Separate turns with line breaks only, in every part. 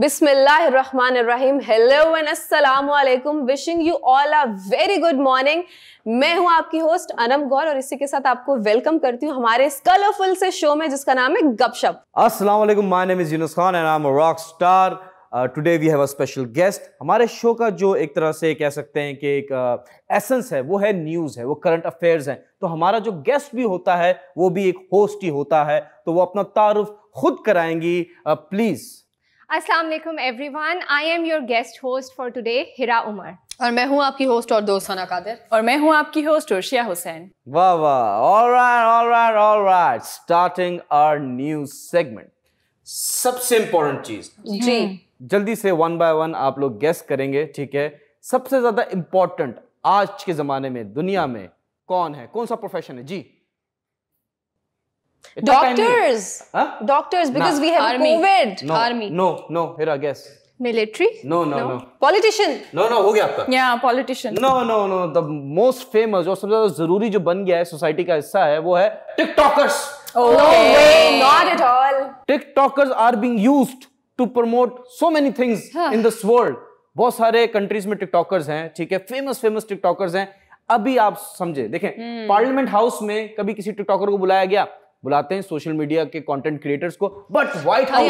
बिस्मिल्लाहिर्रहमानिर्रहीम hello and अस्सलाम wishing you all a very good morning मैं हूं आपकी होस्ट अनम गौर और इसी के साथ आपको वेलकम करती हूं हमारे इस कलरफुल से शो में जिसका नाम है गपशप
अस्सलाम वालेकुम my name is Yunus Khan and I am a rock star today we have a special guest हमारे शो का जो एक तरह से कह सकते हैं कि एक एसेंस uh, है वो है न्यूज़ है वो करंट अफेयर्स हैं तो हमारा जो गेस्ट भी होता है वो भी एक होस्ट ही होता है तो वो अपना तारुफ खुद कराएंगी प्लीज़ uh,
अस्सलाम वालेकुम everyone I am your guest host for today Hira Umar और मैं हूं आपकी होस्ट और दोस्त सना कादर
और मैं हूं आपकी होस्ट उर्शिया हुसैन
वाह वाह alright alright alright starting our new segment सबसे इंपॉर्टेंट चीज जी जल्दी से वन बाय वन आप लोग गेस्ट करेंगे ठीक है सबसे ज्यादा इंपॉर्टेंट आज के जमाने में दुनिया में कौन है कौन सा प्रोफेशन है जी It doctors.
Huh? Doctors, because nah. we have Army. COVID. No, Army. No,
no. Here, I guess. Military? No, no, no. no. Politician? No, no. हो गया आपका? Yeah, politician. No, no, no. The most famous और सबसे ज़्यादा ज़रूरी जो बन गया है सोसाइटी का हिस्सा है वो है TikTokers.
Oh, no way. Not at all.
TikTokers are being used to promote so many things huh. in this world. बहुत सारे कंट्रीज में टिकटॉकर्स हैं ठीक है फेमस फेमस टिकटॉकर्स हैं अभी आप समझे देखें पार्लियामेंट हाउस में कभी किसी टिकटॉकर को बुलाया गया बुलाते हैं सोशल मीडिया के कंटेंट क्रिएटर्स को बट व्हाइट हाउस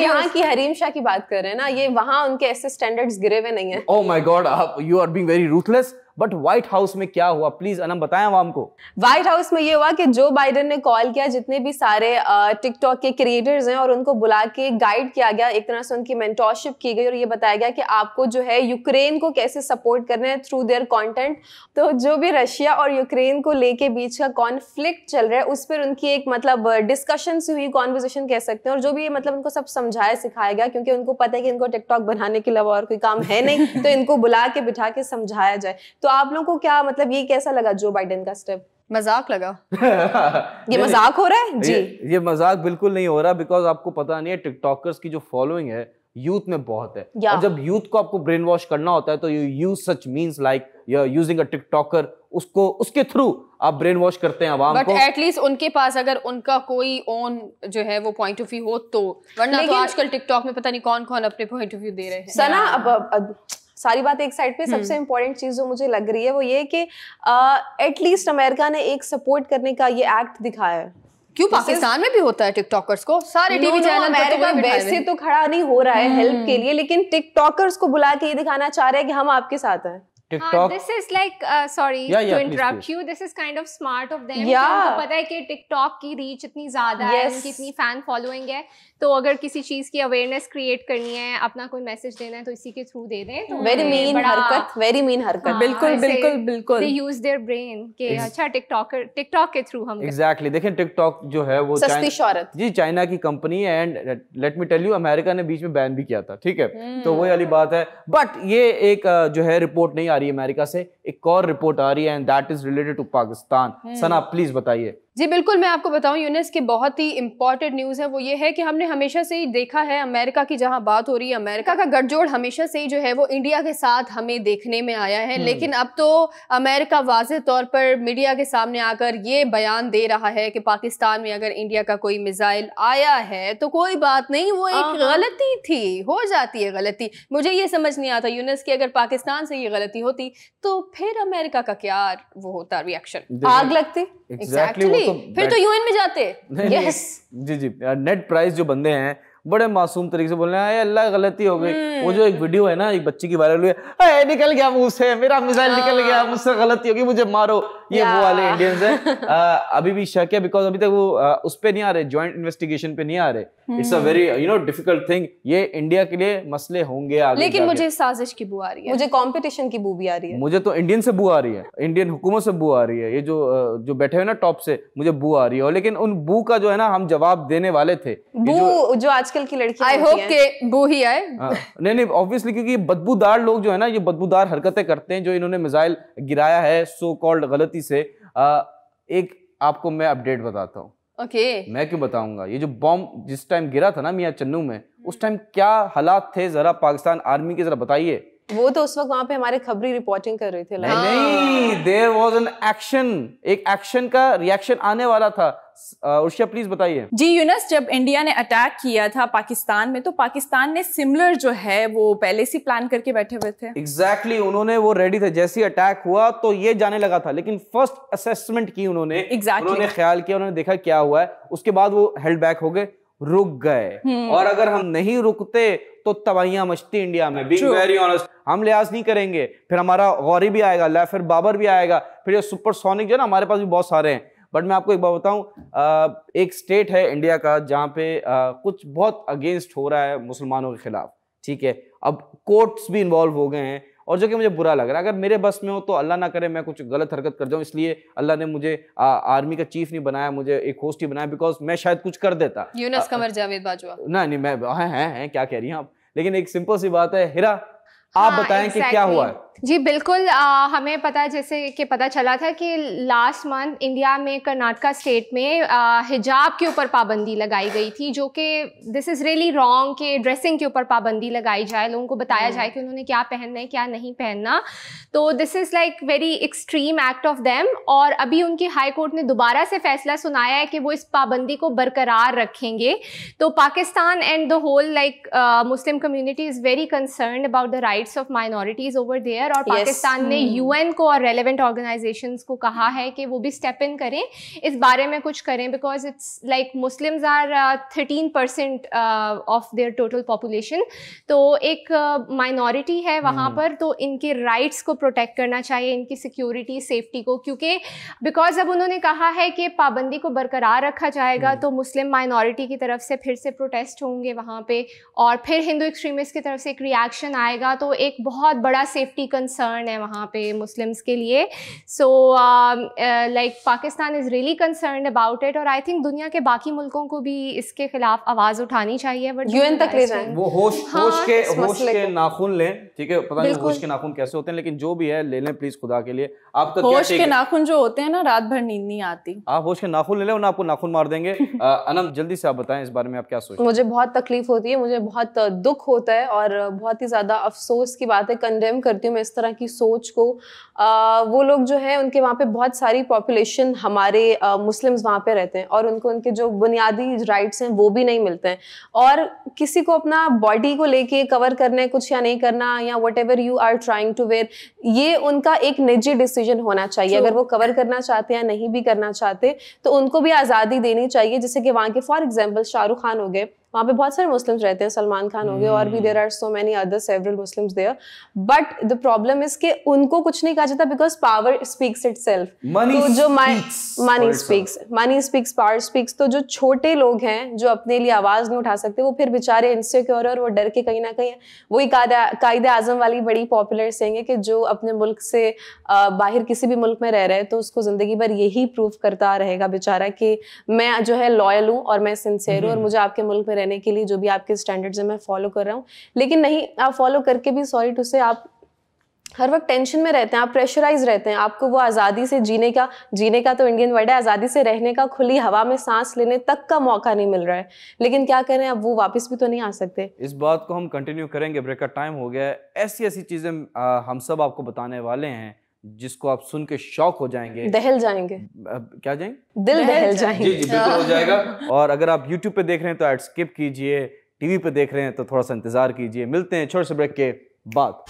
यहाँ की हरीम शाह की बात कर रहे हैं ना ये वहाँ उनके ऐसे स्टैंडर्ड्स गिरे हुए नहीं है
ओह माय गॉड आप you are being very ruthless but White House में क्या हुआ प्लीज अनम बताएं आवाम को
व्हाइट हाउस में ये हुआ कि जो बाइडेन ने कॉल किया जितने भी सारे टिकटॉक के क्रिएटर्स हैं और उनको बुला के गाइड किया गया एक तरह से उनकी मेंटोरशिप की गई और ये बताया गया कि आपको जो है यूक्रेन को कैसे सपोर्ट करना है थ्रू देयर कॉन्टेंट तो जो भी रशिया और यूक्रेन को लेके बीच का कॉन्फ्लिक्ट चल रहा है उस पर उनकी एक मतलब डिस्कशन हुई कॉन्वर्जेशन कह सकते हैं और जो भी मतलब उनको सब समझाया सिखाया गया क्योंकि उनको पता है कि इनको टिकटॉक बनाने के अलावा और कोई काम है नहीं तो इनको बुला के बिठा के समझाया जाए तो आप लोगों को क्या मतलब ये कैसा लगा जो बाइडेन का स्टेप मजाक लगा
ये
मजाक हो रहा है जी ये,
ये मजाक बिल्कुल नहीं हो रहा बिकॉज आपको पता नहीं है टिकटॉकर्स की जो फॉलोइंग है यूथ में बहुत है और जब यूथ को आपको ब्रेन वॉश करना होता है तो you use such means like using a TikToker उसको उसके थ्रू आप ब्रेन वॉश करते हैं आवाम को बट एटलीस्ट
उनके पास अगर उनका कोई ओन जो है वो पॉइंट ऑफ व्यू हो तो वरना तो आजकल टिकटॉक में पता नहीं कौन कौन अपने पॉइंट ऑफ व्यू दे रहे हैं सना अब,
अब, अब सारी बात एक साइड पे हम्म। सबसे इम्पोर्टेंट चीज़ जो मुझे लग रही है वो ये कि एटलीस्ट uh, अमेरिका ने एक सपोर्ट करने का ये एक्ट दिखाया है क्यों पाकिस्तान में
भी होता है टिकटॉकर्स को सारे टीवी चैनल अमेरिका वैसे
तो खड़ा नहीं हो रहा है हेल्प हम्म। के लिए लेकिन टिकटॉकर्स को बुला के ये दिखाना चाह रहे हैं कि हम आपके साथ हैं
TikTok. Uh, हाँ, this is like uh, sorry yeah, yeah, to interrupt please, please. you. पता है कि टिकटॉक की रीच इतनी ज़्यादा yes. है, उनकी इतनी फैन फॉलोइंग है. तो अगर किसी चीज की अवेयरनेस क्रिएट करनी है अपना कोई मैसेज देना है तो इसी के थ्रू दे दें तो वेरी मीन हरकत वेरी मीन हरकत
हाँ, बिल्कुल बिल्कुल बिल्कुल
दे यूज देयर ब्रेन के अच्छा टिकटॉकर टिकटॉक के थ्रू हम एग्जैक्टली
देखें टिकटॉक जो है वो सस्ती शोहरत जी चाइना की कंपनी है and let me tell you America ने बीच में बैन भी किया था ठीक है हम्म। तो वही वाली बात है बट ये एक जो है रिपोर्ट नहीं आ रही अमेरिका से एक और रिपोर्ट आ रही है and that is related to Pakistan Sana please बताइए
जी बिल्कुल मैं आपको बताऊं यूनिस की बहुत ही इंपॉर्टेंट न्यूज़ है वो ये है कि हमने हमेशा से ही देखा है अमेरिका की जहां बात हो रही है अमेरिका का गठजोड़ हमेशा से ही जो है वो इंडिया के साथ हमें देखने में आया है हम्म। लेकिन अब तो अमेरिका वाज तौर पर मीडिया के सामने आकर ये बयान दे रहा है कि पाकिस्तान में अगर इंडिया का कोई मिज़ाइल आया है तो कोई बात नहीं वो एक हाँ, हाँ। गलती थी हो जाती है गलती मुझे ये समझ नहीं आता यूनिस की अगर पाकिस्तान से ये गलती होती तो फिर अमेरिका का क्या वो होता रिएक्शन आग लगती exactly, exactly. तो फिर तो यूएन में जाते
नहीं, yes. जी जी नेट प्राइस जो बंदे हैं बड़े मासूम तरीके से बोल रहे हैं अल्लाह गलती हो गई hmm. वो जो एक वीडियो है ना एक बच्ची की वायरल हुई निकल गया मुझसे मेरा मिसाइल हाँ। निकल गया मुझसे गलती होगी मुझे मारो ये वो वाले इंडियंस हैं अभी भी शक है बिकॉज अभी तक वो उस पर नहीं आ रहे ज्वाइंट इन्वेस्टिगेशन पे नहीं आ रहे it's a very you know difficult thing ये इंडिया के लिए मसले होंगे आगे लेकिन मुझे
साजिश की बू आ रही है मुझे कॉम्पिटिशन की बू भी आ रही
है मुझे तो इंडियन से बू आ रही है इंडियन हुकूमत से बू आ रही है ये जो जो बैठे हुए ना टॉप से मुझे बू आ रही है लेकिन उन बू का जो है ना हम जवाब देने वाले थे
बू जो आजकल की लड़की आई होप के बू ही आए
हाँ। नहीं नहीं ऑब्वियसली क्योंकि बदबूदार लोग जो है ना ये बदबूदार हरकतें करते हैं जो इन्होंने मिसाइल गिराया है सो कॉल्ड गलती गलती से आ, एक आपको मैं अपडेट बताता हूँ
ओके
okay.
मैं क्यों बताऊंगा ये जो बॉम्ब जिस टाइम गिरा था ना मियाँ चन्नू में उस हम्म। टाइम क्या हालात थे जरा पाकिस्तान आर्मी के जरा बताइए
वो तो उस वक्त वहाँ पे हमारे खबरी रिपोर्टिंग कर रहे थे
नहीं देर वॉज एन एक्शन एक एक्शन का रिएक्शन आने वाला था उर्षिया प्लीज बताइए
जी यूनस जब इंडिया ने अटैक किया था पाकिस्तान में तो पाकिस्तान ने सिमिलर जो है वो पहले से प्लान करके बैठे हुए थे
एग्जैक्टली exactly, उन्होंने वो रेडी थे जैसे अटैक हुआ तो ये जाने लगा था लेकिन फर्स्ट असेसमेंट की उन्होंने exactly. उन्होंने ख्याल किया उन्होंने देखा क्या हुआ है उसके बाद वो हेल्ड बैक हो गए रुक गए हम्म। और अगर हम नहीं रुकते तो तबाहियां मचती इंडिया में बीइंग वेरी ऑनेस्ट हम लिहाज नहीं करेंगे फिर हमारा गौरी भी आएगा ला फिर बाबर भी आएगा फिर ये सुपर सोनिक जो ना हमारे पास भी बहुत सारे हैं बट मैं आपको एक बात बताऊँ एक स्टेट है इंडिया का जहाँ पे कुछ बहुत अगेंस्ट हो रहा है मुसलमानों के खिलाफ ठीक है अब कोर्ट्स भी इन्वॉल्व हो गए हैं और जो कि मुझे बुरा लग रहा है अगर मेरे बस में हो तो अल्लाह ना करे मैं कुछ गलत हरकत कर जाऊँ इसलिए अल्लाह ने मुझे आ, आर्मी का चीफ नहीं बनाया मुझे एक होस्ट ही बनाया बिकॉज मैं शायद कुछ कर देता
यूनस कमर जावेद बाजवा
ना नहीं मैं हैं हाँ, हाँ, हाँ, क्या कह रही हैं आप लेकिन एक सिंपल सी बात है हिरा आप हाँ, बताएं exactly. कि क्या हुआ है
जी बिल्कुल आ, हमें पता जैसे कि पता चला था कि लास्ट मंथ इंडिया में कर्नाटका स्टेट में आ, हिजाब के ऊपर पाबंदी लगाई गई थी जो कि दिस इज़ रियली रॉन्ग कि ड्रेसिंग के ऊपर पाबंदी लगाई जाए लोगों को बताया hmm. जाए कि उन्होंने क्या पहनना है क्या नहीं पहनना तो this is like very extreme act of them और अभी उनकी हाई कोर्ट ने दोबारा से फैसला सुनाया है कि वो इस पाबंदी को बरकरार रखेंगे तो Pakistan and the whole like Muslim community is very concern about the rights of minorities over there है और पाकिस्तान yes. ने यूएन hmm. को और रेलिवेंट ऑर्गेनाइजेशन को कहा है कि वो भी स्टेप इन करें इस बारे में कुछ करें because it's like Muslims are thirteen percent of their total population तो एक माइनॉरिटी uh, है वहाँ hmm. पर तो इनके राइट्स को प्रोटेक्ट करना चाहिए इनकी सिक्योरिटी सेफ्टी को क्योंकि बिकॉज अब उन्होंने कहा है कि पाबंदी को बरकरार रखा जाएगा hmm. तो मुस्लिम माइनॉरिटी की तरफ से फिर से प्रोटेस्ट होंगे वहाँ पे और फिर हिंदू एक्सट्रीमिस्ट की तरफ से एक रिएक्शन आएगा तो एक बहुत बड़ा सेफ्टी कंसर्न है वहाँ पे मुस्लिम्स के लिए so like Pakistan is really concern about it और आई थिंक दुनिया के बाकी मुल्कों को भी इसके खिलाफ आवाज़ उठानी चाहिए बट यूएन तक ले जाए वो
होश हाँ, होश के होश के नाखून लें ठीक है पता नहीं होश के नाखून कैसे होते हैं लेकिन जो भी है ले लें प्लीज खुदा के लिए आपका तो होश के
नाखून जो होते हैं ना रात भर नींद नहीं आती
आप होश के नाखून ले लें आपको नाखून मार देंगे अनम जल्दी से आप बताएं इस बारे में आप क्या सोच मुझे
बहुत तकलीफ होती है मुझे बहुत दुख होता है और बहुत ही ज्यादा अफसोस की बात है कंडेम करती हूँ में इस तरह की सोच को आ, वो लोग जो हैं उनके वहाँ पे बहुत सारी पॉपुलेशन हमारे मुस्लिम्स वहाँ पे रहते हैं और उनको उनके जो बुनियादी राइट्स हैं वो भी नहीं मिलते हैं और किसी को अपना बॉडी को लेके कवर करना है कुछ या नहीं करना या what you are trying to wear ये उनका एक निजी डिसीजन होना चाहिए अगर वो कवर करना चाहते या नहीं भी करना चाहते तो उनको भी आज़ादी देनी चाहिए जैसे कि वहाँ के फॉर एग्जाम्पल शाहरुख खान हो गए वहाँ पे बहुत सारे मुस्लिम्स रहते हैं सलमान खान हो गए और भी there are so many other several Muslims there but the problem is के उनको कुछ नहीं कहा जाता because power speaks itself तो जो mind money speaks money speaks power speaks तो जो छोटे लोग हैं जो अपने लिए आवाज़ नहीं उठा सकते वो फिर बेचारे इनसिक्योर और वो डर के कहीं ना कहीं वही कायदे आजम वाली बड़ी पॉपुलर सेंग है कि जो अपने मुल्क से बाहर किसी भी मुल्क में रह रहे हैं तो उसको ज़िंदगी भर यही प्रूव करता रहेगा बेचारा कि मैं जो है लॉयल हूँ और मैं सिंसेयर हूँ और हम्म। मुझे आपके मुल्क में रहने के लिए जो भी आपके स्टैंडर्ड्स हैं मैं फॉलो कर रहा हूँ लेकिन नहीं आप फॉलो करके भी सॉरी टू से आप हर वक्त टेंशन में रहते हैं आप प्रेशराइज रहते हैं आपको वो आज़ादी से जीने का जीने का तो इंडियन वर्ड है आज़ादी से रहने का खुली हवा में सांस लेने तक का मौका नहीं मिल रहा है लेकिन क्या करें अब वो वापस भी तो नहीं आ सकते
इस बात को हम कंटिन्यू करेंगे ब्रेक का टाइम हो गया है ऐसी ऐसी चीज़ें हम सब आपको बताने वाले हैं जिसको आप सुन के शौक हो जाएंगे दहल जाएंगे क्या जाएंगे दिल
दहल जाएंगे जी जी हो जाएगा
और अगर आप YouTube पे देख रहे हैं तो एड स्किप कीजिए टीवी पे देख रहे हैं तो थोड़ा सा इंतजार कीजिए मिलते हैं छोटे से ब्रेक के बाद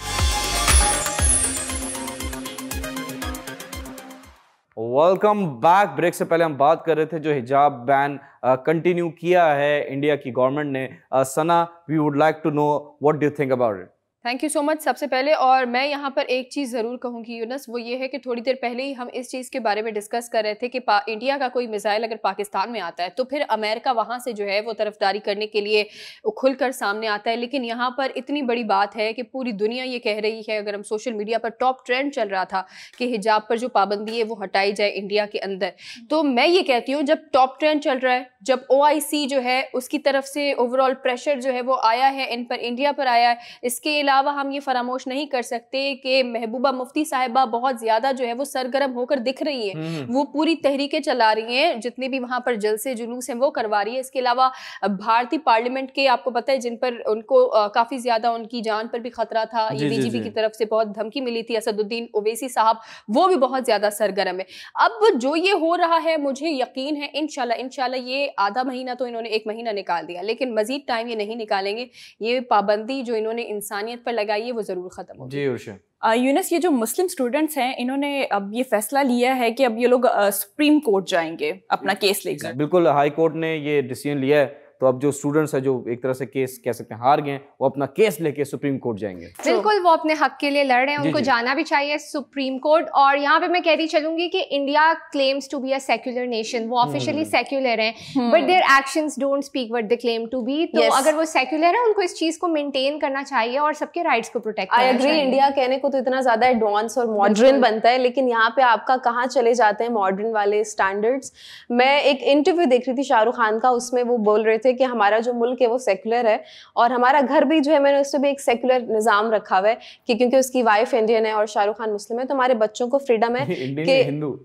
वेलकम बैक ब्रेक से पहले हम बात कर रहे थे जो हिजाब बैन कंटिन्यू uh, किया है इंडिया की गवर्नमेंट ने Sana we would like to know what do think about it
thank you so much सबसे पहले और मैं यहाँ पर एक चीज़ ज़रूर कहूँगी यूनस वो ये है कि थोड़ी देर पहले ही हम इस चीज़ के बारे में डिस्कस कर रहे थे कि इंडिया का कोई मिसाइल अगर पाकिस्तान में आता है तो फिर अमेरिका वहाँ से जो है वो तरफदारी करने के लिए खुलकर सामने आता है लेकिन यहाँ पर इतनी बड़ी बात है कि पूरी दुनिया ये कह रही है अगर हम सोशल मीडिया पर टॉप ट्रेंड चल रहा था कि हिजाब पर जो पाबंदी है वो हटाई जाए इंडिया के अंदर हम्म। तो मैं ये कहती हूँ जब टॉप ट्रेंड चल रहा है जब ओ जो है उसकी तरफ से ओवरऑल प्रेशर जो है वो आया है इन पर इंडिया पर आया है इसके अलावा हम ये फरामोश नहीं कर सकते कि महबूबा मुफ्ती साहिबा बहुत ज़्यादा जो है वो सरगर्म होकर दिख रही है हम्म, हम्म। वो पूरी तहरीकें चला रही हैं जितने भी वहाँ पर जलसे जुलूस हैं वो करवा रही है इसके अलावा भारतीय पार्लियामेंट के आपको पता है जिन पर उनको काफ़ी ज़्यादा उनकी जान पर भी खतरा था ये बीजेपी की तरफ से बहुत धमकी मिली थी असदुद्दीन ओवैसी साहब वो भी बहुत ज़्यादा सरगर्म है अब जो ये हो रहा है मुझे यकीन है इन इनशाला ये आधा महीना तो इन्होंने एक महीना निकाल दिया लेकिन मजीद टाइम ये नहीं निकालेंगे ये पाबंदी जो इन्होंने इंसानियत मेहनत पर लगाइए वो ज़रूर ख़त्म हो
जी उर्शा
यूनस ये जो मुस्लिम स्टूडेंट्स हैं इन्होंने
अब ये फैसला लिया है कि अब ये लोग सुप्रीम कोर्ट जाएंगे अपना केस
लेकर बिल्कुल हाई कोर्ट ने ये डिसीजन लिया है तो अब जो स्टूडेंट्स है जो एक तरह से केस कह सकते हैं हार गए वो अपना केस लेके सुप्रीम कोर्ट जाएंगे बिल्कुल
वो अपने हक के लिए लड़ रहे हैं उनको जी, जाना भी चाहिए सुप्रीम कोर्ट और यहाँ पे मैं कहती चलूंगी कि India claims to be a secular nation वो ऑफिशियली सेक्युलर है but their action don't speak what the claim to be तो अगर वो सेक्युलर है उनको इस चीज को मेंटेन करना
चाहिए और सबके राइट्स को प्रोटेक्ट आई एग्री इंडिया कहने को तो इतना ज्यादा एडवांस और मॉडर्न बनता है लेकिन यहाँ पे आपका कहाँ चले जाते हैं मॉडर्न वाले स्टैंडर्ड्स मैं एक इंटरव्यू देख रही थी शाहरुख खान का उसमें वो बोल रहे थे से कि हमारा जो मुल्क है वो सेकुलर है और हमारा घर भी जो है मैंने उससे भी एक सेकुलर निज़ाम रखा हुआ है कि क्योंकि उसकी वाइफ इंडियन है और शाहरुख खान मुस्लिम है तो हमारे बच्चों को फ्रीडम है कि हिंदू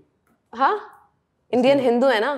हाँ इंडियन हिंदू है ना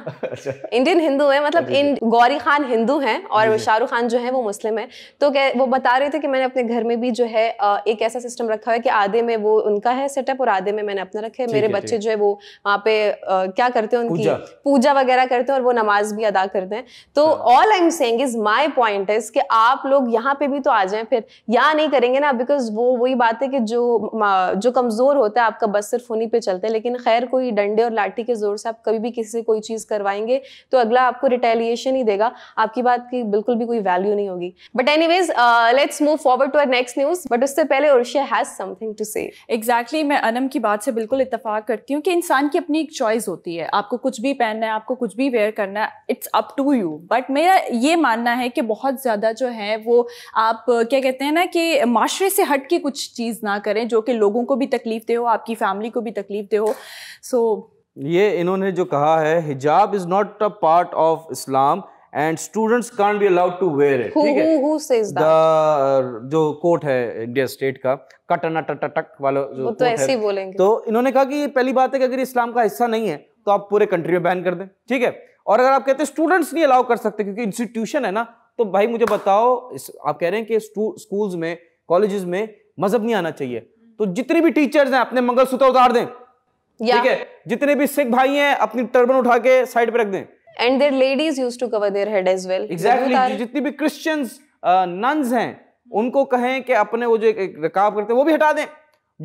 इंडियन हिंदू अच्छा। है मतलब अच्छा, इन गौरी खान हिंदू हैं और शाहरुख खान जो है वो मुस्लिम है तो क्या वो बता रहे थे कि मैंने अपने घर में भी जो है एक ऐसा सिस्टम रखा हुआ है कि आधे में वो उनका है सेटअप और आधे में मैंने अपना रखा है मेरे बच्चे जो है वो वहाँ पे क्या करते हैं उनकी पूजा वगैरह करते हैं और वो नमाज भी अदा करते हैं तो all I am saying is my point is कि आप लोग यहाँ पे भी तो आ जाए फिर यहाँ नहीं करेंगे ना बिकॉज वो वही बात है कि जो जो कमजोर होता है आपका बस सिर्फ उन्हीं पे चलता है लेकिन खैर कोई डंडे और लाठी के जोर से आप कभी कभी भी किसी से कोई चीज़ करवाएंगे तो अगला आपको रिटेलिएशन ही देगा आपकी बात की बिल्कुल भी कोई वैल्यू नहीं होगी but anyways let's move forward to uh next news but उससे पहले Urshia has something to say exactly मैं अनम की बात से बिल्कुल इतफाक
करती हूँ कि इंसान की अपनी एक चॉइस होती है आपको कुछ भी पहनना है आपको कुछ भी वेयर करना है it's up to you but मेरा ये मानना है कि बहुत ज़्यादा जो है वो आप क्या कहते हैं ना कि माशरे से हट के कुछ चीज़ ना करें जो कि लोगों को भी तकलीफ दे हो आपकी फैमिली को भी तकलीफ
दे
हो सो so, ये इन्होंने जो कहा है hijab is not a part of Islam and students can be allowed to wear it ठीक है
द
uh, जो कोट है इंडिया स्टेट का कटना टटक वाला जो तो ऐसे ही बोलेंगे तो इन्होंने कहा कि पहली बात है कि अगर इस्लाम का हिस्सा नहीं है तो आप पूरे कंट्री में बैन कर दें ठीक है और अगर आप कहते हैं स्टूडेंट्स नहीं अलाउ कर सकते क्योंकि इंस्टीट्यूशन है ना तो भाई मुझे बताओ आप कह रहे हैं कि स्कूल्स में कॉलेजेस में मजहब नहीं आना चाहिए तो जितने भी टीचर्स हैं अपने मंगलसूत्र उतार दें ठीक है जितने भी सिख भाई हैं अपनी टर्बन उठा के साइड पे रख दें
and their ladies use to cover their head as well exactly
जितनी भी क्रिश्चियन नंस uh, हैं उनको कहें कि अपने वो जो एक रकाब करते हैं वो भी हटा दें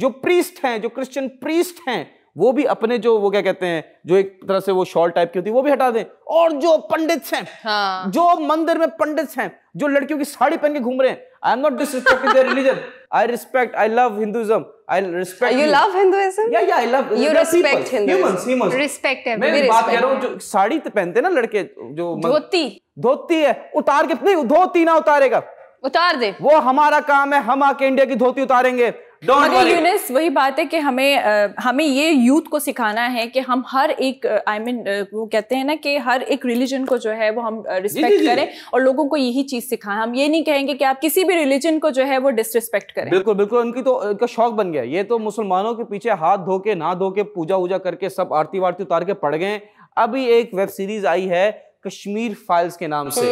जो प्रीस्ट हैं जो क्रिश्चियन प्रीस्ट हैं वो भी अपने जो वो क्या कहते हैं जो एक तरह से वो शॉल टाइप की होती है वो भी हटा दें और जो पंडित हैं हाँ। जो मंदिर में पंडित हैं जो लड़कियों की साड़ी पहन के घूम रहे हैं I am not disrespecting religion I respect I love Hinduism I respect. You, you love Hinduism? Yeah, yeah, I love. You respect people, Hinduism. Humans, humans. Respect everyone. मैं बात कह रहा हूँ जो साड़ी तो पहनते हैं ना लड़के जो धोती धोती है उतार के नहीं धोती ना उतारेगा उतार दे वो हमारा काम है हम आके इंडिया की धोती उतारेंगे यूनिस
वही बात है कि हमें आ, हमें ये यूथ को सिखाना है कि हम हर एक आई I मीन mean, वो कहते हैं ना कि हर एक रिलीजन को जो है वो हम रिस्पेक्ट करें और लोगों को यही चीज़ सिखाएं हम ये नहीं कहेंगे कि आप किसी भी रिलीजन को जो है
वो डिसरिस्पेक्ट करें बिल्कुल बिल्कुल उनकी तो उनका शौक बन गया ये तो मुसलमानों के पीछे हाथ धो के ना धो के पूजा वूजा करके सब आरती वारती उतार के पड़ गए अभी एक वेब सीरीज आई है कश्मीर फाइल्स के नाम से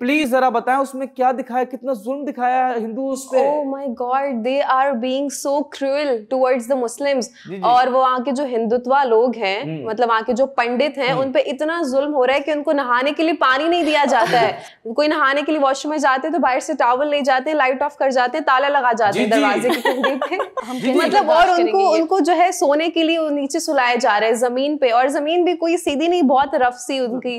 प्लीज हम्म। जरा बताएं उसमें क्या दिखाया कितना जुल्म दिखाया हिंदू उस
पे oh my God they are being so cruel towards the Muslims और वो वहाँ के जो हिंदुत्व लोग हैं हम्म। मतलब वहाँ के जो पंडित हैं हम्म। उन पे इतना जुल्म हो रहा है कि उनको नहाने के लिए पानी नहीं दिया जाता है कोई नहाने के लिए वॉशरूम में जाते तो बाहर से टावल ले जाते लाइट ऑफ कर जाते ताला लगा जाते दरवाजे के कुंडी पे मतलब और उनको उनको जो है सोने के लिए नीचे सुलाया जा रहा है जमीन पे और जमीन भी कोई सीधी नहीं बहुत रफ सी उनकी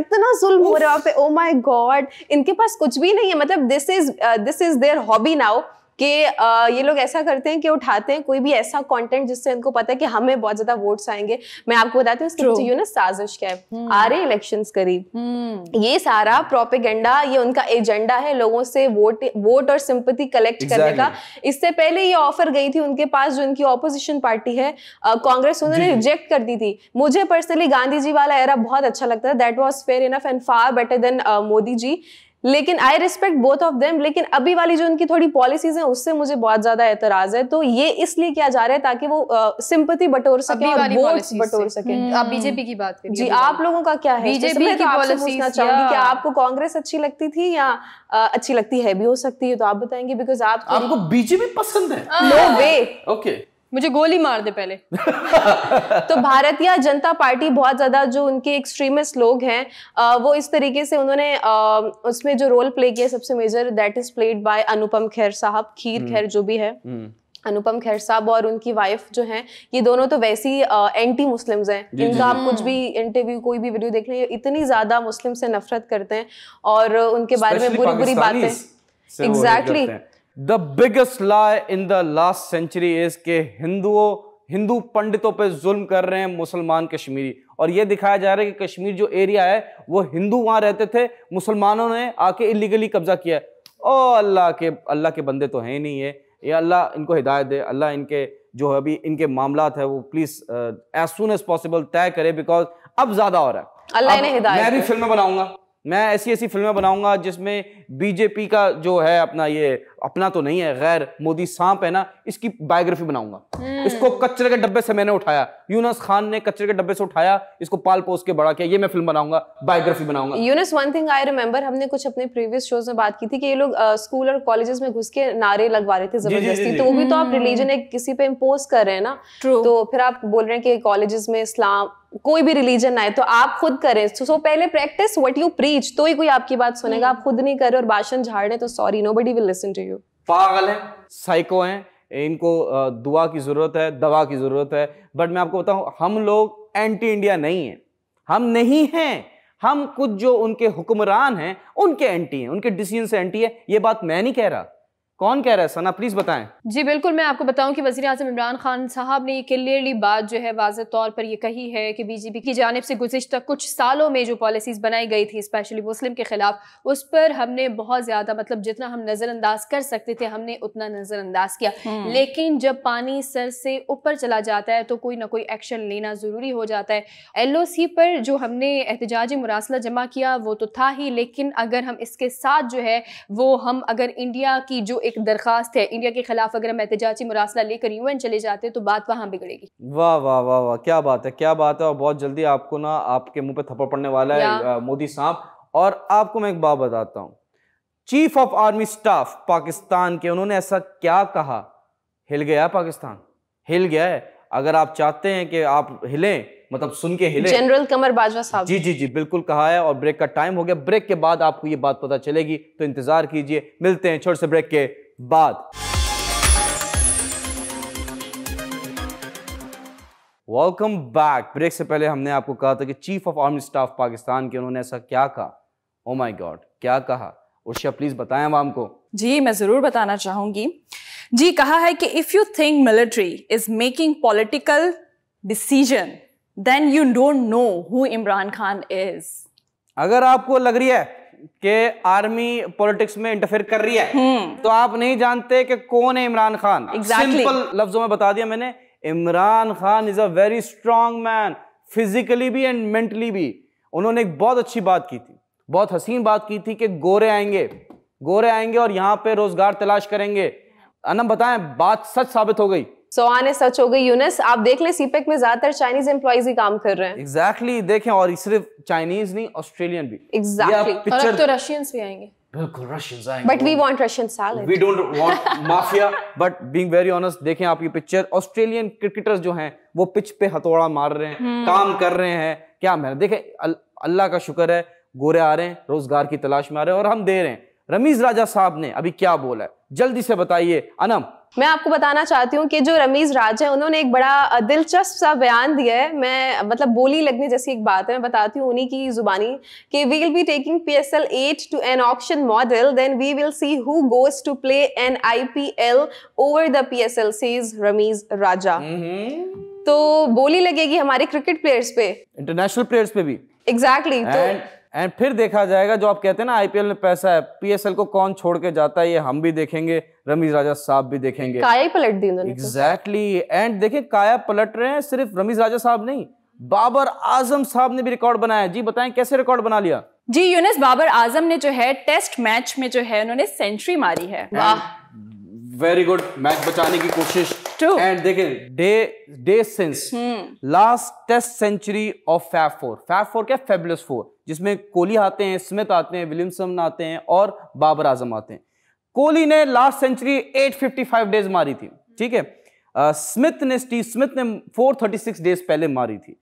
इतना जुल्म हो रहा है ओ माई गॉड इनके पास कुछ भी नहीं है मतलब this is this is their hobby now कि ये लोग ऐसा करते हैं कि उठाते हैं कोई भी ऐसा कंटेंट जिससे इनको पता है कि हमें बहुत ज्यादा वोट्स आएंगे मैं आपको बताती हूँ इसके ना साजिश क्या है हम्म। आ रहे इलेक्शन करीब हम्म। ये सारा प्रोपेगेंडा ये उनका एजेंडा है लोगों से वोट वोट और सिंपति कलेक्ट exactly. करने का इससे पहले ये ऑफर गई थी उनके पास जो इनकी ऑपोजिशन पार्टी है कांग्रेस उन्होंने रिजेक्ट कर दी थी मुझे पर्सनली गांधी जी वाला एरा बहुत अच्छा लगता है that was fair enough and far better than Modi ji लेकिन I respect both of them लेकिन अभी वाली जो उनकी थोड़ी पॉलिसीज हैं उससे मुझे बहुत ज्यादा एतराज है तो ये इसलिए किया जा रहा है ताकि वो सिंपति बटोर सके और वोट्स बटोर सके हम्म। आप बीजेपी की बात करिए जी आप लोगों का क्या है बीजेपी की पॉलिसी चाहूंगी कि आपको कांग्रेस अच्छी लगती थी या अच्छी लगती है भी हो सकती है तो आप बताएंगे बिकॉज आपको बीजेपी
पसंद है नो वे ओके
मुझे गोली मार दे पहले तो भारतीय जनता पार्टी बहुत ज़्यादा जो उनके एक्सट्रीमिस्ट लोग हैं वो इस तरीके से उन्होंने उसमें जो रोल प्ले किया सबसे major that is played by Anupam Kher साहब खीर हम्म। खैर जो भी है अनुपम हम्म। खैर साहब और उनकी वाइफ जो हैं ये दोनों तो वैसी एंटी मुस्लिम्स हैं इनका आप कुछ भी इंटरव्यू कोई भी वीडियो देख लें इतनी ज़्यादा मुस्लिम से नफरत करते हैं और उनके बारे में बुरी बुरी बातें exactly
the biggest lie in the last century is के हिंदुओं हिंदू पंडितों पे जुल्म कर रहे हैं मुसलमान कश्मीरी और ये दिखाया जा रहा है कि कश्मीर जो एरिया है वो हिंदू वहां रहते थे मुसलमानों ने आके इलीगली कब्जा किया ओ अल्लाह के अल्लाह के बंदे तो हैं नहीं है ये अल्लाह इनको हिदायत दे अल्लाह इनके जो है अभी इनके मामला है वो please as soon as possible तय करे बिकॉज अब ज़्यादा हो रहा है अल्लाह ने हिदायत मैं भी फिल्में बनाऊंगा मैं ऐसी ऐसी फिल्में बनाऊंगा जिसमें बीजेपी का जो है अपना ये अपना तो नहीं है गैर मोदी सांप है ना इसकी बायोग्राफी बनाऊंगा इसको हम्म। कचरे के डब्बे से मैंने उठाया यूनस खान ने कचरे के डब्बे से उठाया इसको पाल पोस के बड़ा किया ये मैं फिल्म बनाऊंगा बायोग्राफी बनाऊंगा
Yunus one thing I remember हमने कुछ अपने प्रीवियस शोज में बात की थी कि ये लोग स्कूल और कॉलेजेस में घुस के नारे लगवा रहे थे जबरदस्ती तो वो भी तो आप रिलीजन हम्म। एक किसी पे इम्पोज कर रहे हैं ना तो फिर आप बोल रहे हैं कि कॉलेजेस में इस्लाम कोई भी रिलीजन आए तो आप खुद करें सो so, पहले प्रैक्टिस व्हाट यू प्रीच तो ही कोई आपकी बात सुनेगा हम्म। आप खुद नहीं करें और भाषण झाड़ रहे तो sorry nobody will listen to you
पागल हैं साइको हैं इनको दुआ की ज़रूरत है दवा की ज़रूरत है बट मैं आपको बताऊं हम लोग एंटी इंडिया नहीं है हम नहीं हैं हम कुछ जो उनके हुक्मरान हैं उनके एंटी हैं उनके डिसीजन से एंटी है ये बात मैं नहीं कह रहा कौन कह रहा है सना प्लीज बताएं
जी बिल्कुल मैं आपको बताऊं कि वजी अजम इमरान खान साहब ने ये क्लियरली बात जो है वाज तौर पर यह कही है कि बीजेपी की जानब से गुजशत कुछ सालों में जो पॉलिसीज बनाई गई थी स्पेशली मुस्लिम के खिलाफ उस पर हमने बहुत ज्यादा मतलब जितना हम नजरअंदाज कर सकते थे हमने उतना नजरअंदाज किया हम्म। लेकिन जब पानी सर से ऊपर चला जाता है तो कोई ना कोई एक्शन लेना जरूरी हो जाता है एल पर जो हमने एहतजाजी मुरासला जमा किया वो तो था ही लेकिन अगर हम इसके साथ जो है वो हम अगर इंडिया की जो एक दरखास्त है इंडिया के खिलाफ अगर हम एहतजाजी मुरासला लेकर यूएन चले जाते तो बात वहाँ बिगड़ेगी
वाह वाह वाह वाह क्या बात है क्या बात है और बहुत जल्दी आपको ना आपके मुंह पे थप्पड़ पड़ने वाला है मोदी साहब और आपको मैं एक बात बताता हूँ chief of army staff Pakistan के उन्होंने ऐसा क्या कहा हिल गया पाकिस्तान हिल गया है अगर आप चाहते हैं कि आप हिलें मतलब सुन के हिले जनरल कमर बाजवा साहब जी जी जी बिल्कुल कहा है और ब्रेक का टाइम हो गया ब्रेक के बाद आपको ये बात पता चलेगी तो इंतजार कीजिए मिलते हैं छोटे से ब्रेक के बाद वेलकम बैक ब्रेक से पहले हमने आपको कहा था कि chief of army staff Pakistan के उन्होंने ऐसा क्या कहा ओ माय गॉड क्या कहा उर्षा प्लीज बताएं आवाम को
जी मैं जरूर बताना चाहूंगी जी कहा है कि if you think military is making political decision then you don't know who Imran Khan is
अगर आपको लग रही है कि आर्मी पॉलिटिक्स में इंटरफेयर कर रही है हम्म। तो आप नहीं जानते कि कौन है इमरान खान exactly. सिंपल लफ्जों में बता दिया मैंने Imran Khan is a very strong man physically भी एंड मेंटली भी उन्होंने एक बहुत अच्छी बात की थी बहुत हसीन बात की थी कि गोरे आएंगे गोरे आएंगे और यहाँ पे रोजगार तलाश करेंगे अनम बताएं बात सच साबित हो गई सोआ
ने सच हो गई यूनिस आप देख ले सीपेक e में ज्यादातर चाइनीज एम्प्लॉइज ही काम कर रहे हैं
एग्जैक्टली exactly, देखें और सिर्फ चाइनीज नहीं ऑस्ट्रेलियन भी एग्जैक्टली exactly. और अब तो
रशियंस भी आएंगे
बिल्कुल ये पिक्चर ऑस्ट्रेलियन जो हैं वो पिच पे हथौड़ा मार रहे हैं hmm. काम कर रहे हैं क्या मेहनत देखे अल्लाह का शुक्र है गोरे आ रहे हैं रोजगार की तलाश में आ रहे हैं और हम दे रहे हैं रमीज राजा साहब ने अभी क्या बोला है जल्दी से बताइए अनम
मैं आपको बताना चाहती हूँ कि जो रमीज राज है उन्होंने एक बड़ा दिलचस्प सा बयान दिया है मैं मतलब बोली लगने जैसी एक बात है मैं बताती हूँ उन्हीं की जुबानी कि we will be taking P S L eight to an option model then we will see who goes to play an I P L over the P S L sees Ramiz
Raja हम्म।
तो बोली लगेगी हमारे क्रिकेट प्लेयर्स पे
international players पे भी
exactly exactly, तो
and फिर देखा जाएगा जो आप कहते हैं ना आईपीएल में पैसा है पीएसएल को कौन छोड़ के जाता है ये हम भी देखेंगे रमीज राजा साहब भी देखेंगे काया पलट दी एग्जैक्टली एंड तो। देखिए काया पलट रहे हैं सिर्फ रमीज राजा साहब नहीं बाबर आजम साहब ने भी रिकॉर्ड बनाया जी बताएं कैसे रिकॉर्ड बना लिया
जी यूनिस बाबर आजम ने जो है टेस्ट मैच में जो है उन्होंने सेंचुरी मारी है वाह
वेरी गुड मैच बचाने की कोशिश एंड देखें day day since last test century of fab four fab four क्या फेबुलस फोर जिसमें कोहली आते हैं स्मिथ आते हैं विलियमसन आते हैं और बाबर आजम आते हैं कोहली ने लास्ट सेंचुरी 855 डेज मारी थी ठीक है स्मिथ ने स्टीव स्मिथ ने 436 डेज पहले मारी थी